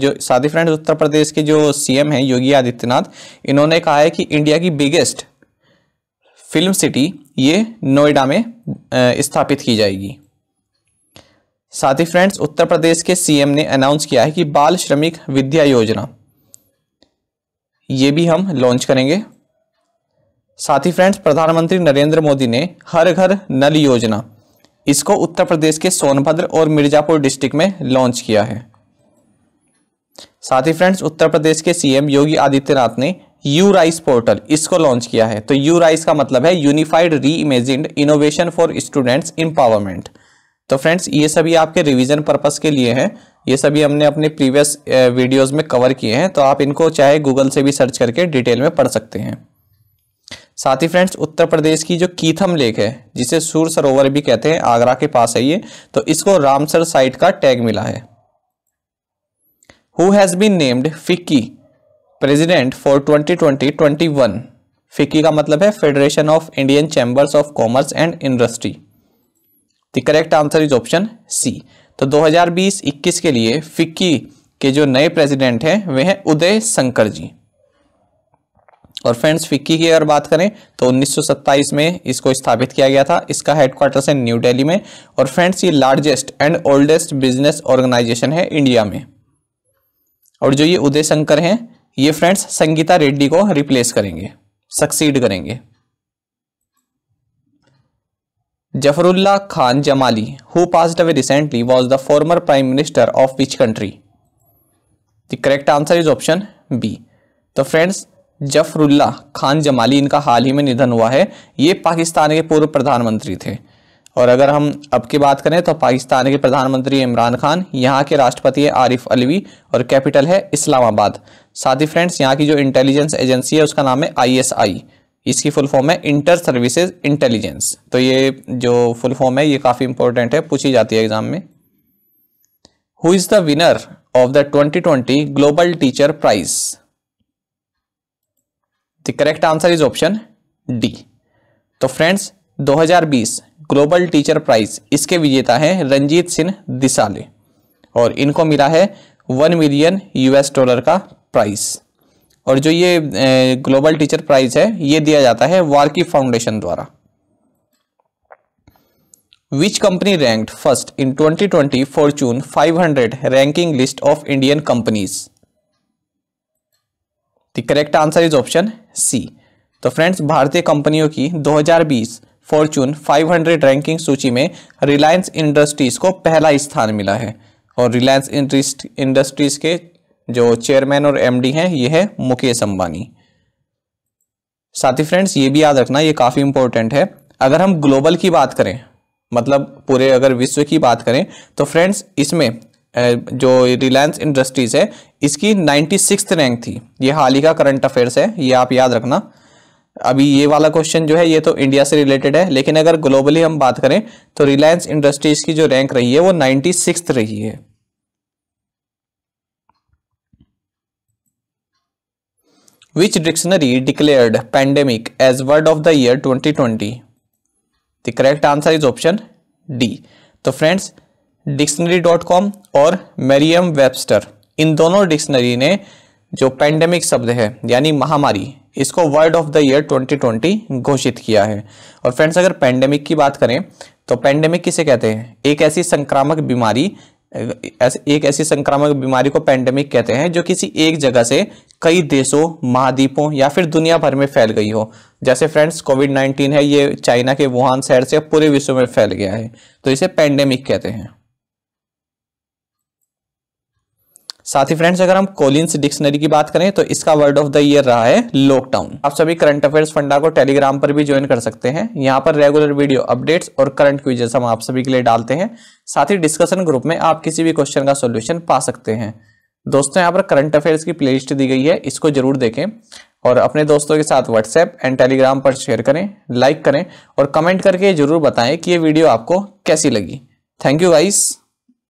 जो साथ ही फ्रेंड्स उत्तर प्रदेश के जो सीएम हैं योगी आदित्यनाथ इन्होंने कहा है कि इंडिया की बिगेस्ट फिल्म सिटी ये नोएडा में स्थापित की जाएगी साथ ही फ्रेंड्स उत्तर प्रदेश के सीएम ने अनाउंस किया है कि बाल श्रमिक विद्या योजना ये भी हम लॉन्च करेंगे साथ ही फ्रेंड्स प्रधानमंत्री नरेंद्र मोदी ने हर घर नल योजना इसको उत्तर प्रदेश के सोनभद्र और मिर्जापुर डिस्ट्रिक्ट में लॉन्च किया है साथ ही फ्रेंड्स उत्तर प्रदेश के सीएम योगी आदित्यनाथ ने यू राइस पोर्टल इसको लॉन्च किया है तो यू राइस का मतलब है unified reimagined innovation for students empowerment तो फ्रेंड्स ये सभी आपके रिविजन पर्पज के लिए हैं ये सभी हमने अपने प्रीवियस वीडियोस eh, में कवर किए हैं तो आप इनको चाहे गूगल से भी सर्च करके डिटेल में पढ़ सकते हैं साथ ही फ्रेंड्स उत्तर प्रदेश की जो कीथम लेक है जिसे सूर सरोवर भी कहते हैं आगरा के पास है ये तो इसको रामसर साइट का टैग मिला है who has been named FICCI president for twenty one FICCI का मतलब है federation of Indian chambers of commerce and industry the correct answer is option C तो 2020-21 के लिए फिक्की के जो नए प्रेसिडेंट हैं वे हैं उदय शंकर जी और फ्रेंड्स फिक्की की अगर बात करें तो 1927 में इसको स्थापित किया गया था इसका हेडक्वार्टर है न्यू दिल्ली में और फ्रेंड्स ये largest and oldest business organization है इंडिया में और जो ये उदय शंकर हैं ये फ्रेंड्स संगीता रेड्डी को रिप्लेस करेंगे सक्सीड करेंगे Zafarullah Khan Jamali who passed away recently was the former prime minister of which country the correct answer is option B तो फ्रेंड्स जफरुल्ला खान जमाली इनका हाल ही में निधन हुआ है ये पाकिस्तान के पूर्व प्रधानमंत्री थे और अगर हम अब की बात करें तो पाकिस्तान के प्रधानमंत्री इमरान खान यहाँ के राष्ट्रपति है आरिफ अलवी और कैपिटल है इस्लामाबाद साथ ही फ्रेंड्स यहाँ की जो इंटेलिजेंस एजेंसी है उसका नाम है आईएसआई इसकी फुल फॉर्म है इंटर सर्विसेज इंटेलिजेंस तो ये जो फुल फॉर्म है ये काफ़ी इंपॉर्टेंट है पूछी जाती है एग्जाम में who is the winner of the 2020 global teacher prize the correct answer is option D तो फ्रेंड्स 2020 ग्लोबल टीचर प्राइज इसके विजेता हैं रंजीत सिंह दिसाले और इनको मिला है वन मिलियन यूएस डॉलर का प्राइस और जो ये ग्लोबल टीचर प्राइज है ये दिया जाता है वार्की फाउंडेशन द्वारा which company ranked first in 2020 Fortune 500 ranking list of Indian companies the correct answer is option C तो फ्रेंड्स भारतीय कंपनियों की 2020 फॉर्चून 500 रैंकिंग सूची में रिलायंस इंडस्ट्रीज़ को पहला स्थान मिला है और रिलायंस इंडस्ट्रीज़ के जो चेयरमैन और एमडी हैं ये है मुकेश अंबानी साथ ही फ्रेंड्स ये भी याद रखना ये काफ़ी इंपॉर्टेंट है अगर हम ग्लोबल की बात करें मतलब पूरे अगर विश्व की बात करें तो फ्रेंड्स इसमें जो रिलायंस इंडस्ट्रीज है इसकी नाइन्टी सिक्स रैंक थी ये हाल ही का करंट अफेयर्स है ये आप याद रखना अभी ये वाला क्वेश्चन जो है ये तो इंडिया से रिलेटेड है लेकिन अगर ग्लोबली हम बात करें तो रिलायंस इंडस्ट्रीज की जो रैंक रही है वो नाइन्टी सिक्स रही है which dictionary declared pandemic as word of the year 2020 the correct answer is option d तो फ्रेंड्स डिक्शनरी डॉट कॉम और मेरियम वेबस्टर इन दोनों डिक्शनरी ने जो पैंडेमिक शब्द है यानी महामारी इसको वर्ड ऑफ द ईयर 2020 घोषित किया है और फ्रेंड्स अगर पैंडेमिक की बात करें तो पैंडेमिक किसे कहते हैं एक ऐसी संक्रामक बीमारी एक ऐसी संक्रामक बीमारी को पैंडेमिक कहते हैं जो किसी एक जगह से कई देशों महाद्वीपों या फिर दुनिया भर में फैल गई हो जैसे फ्रेंड्स कोविड 19 है ये चाइना के वुहान शहर से पूरे विश्व में फैल गया है तो इसे पैंडेमिक कहते हैं साथ ही फ्रेंड्स अगर हम कोलिन्स डिक्शनरी की बात करें तो इसका वर्ड ऑफ द ईयर रहा है लॉकडाउन आप सभी करंट अफेयर्स फंडा को टेलीग्राम पर भी ज्वाइन कर सकते हैं यहाँ पर रेगुलर वीडियो अपडेट्स और करंट क्विजेस हम आप सभी के लिए डालते हैं साथ ही डिस्कशन ग्रुप में आप किसी भी क्वेश्चन का सोल्यूशन पा सकते हैं दोस्तों यहाँ पर करंट अफेयर्स की प्ले दी गई है इसको जरूर देखें और अपने दोस्तों के साथ व्हाट्सएप एंड टेलीग्राम पर शेयर करें लाइक करें और कमेंट करके जरूर बताएं कि ये वीडियो आपको कैसी लगी थैंक यू गाइस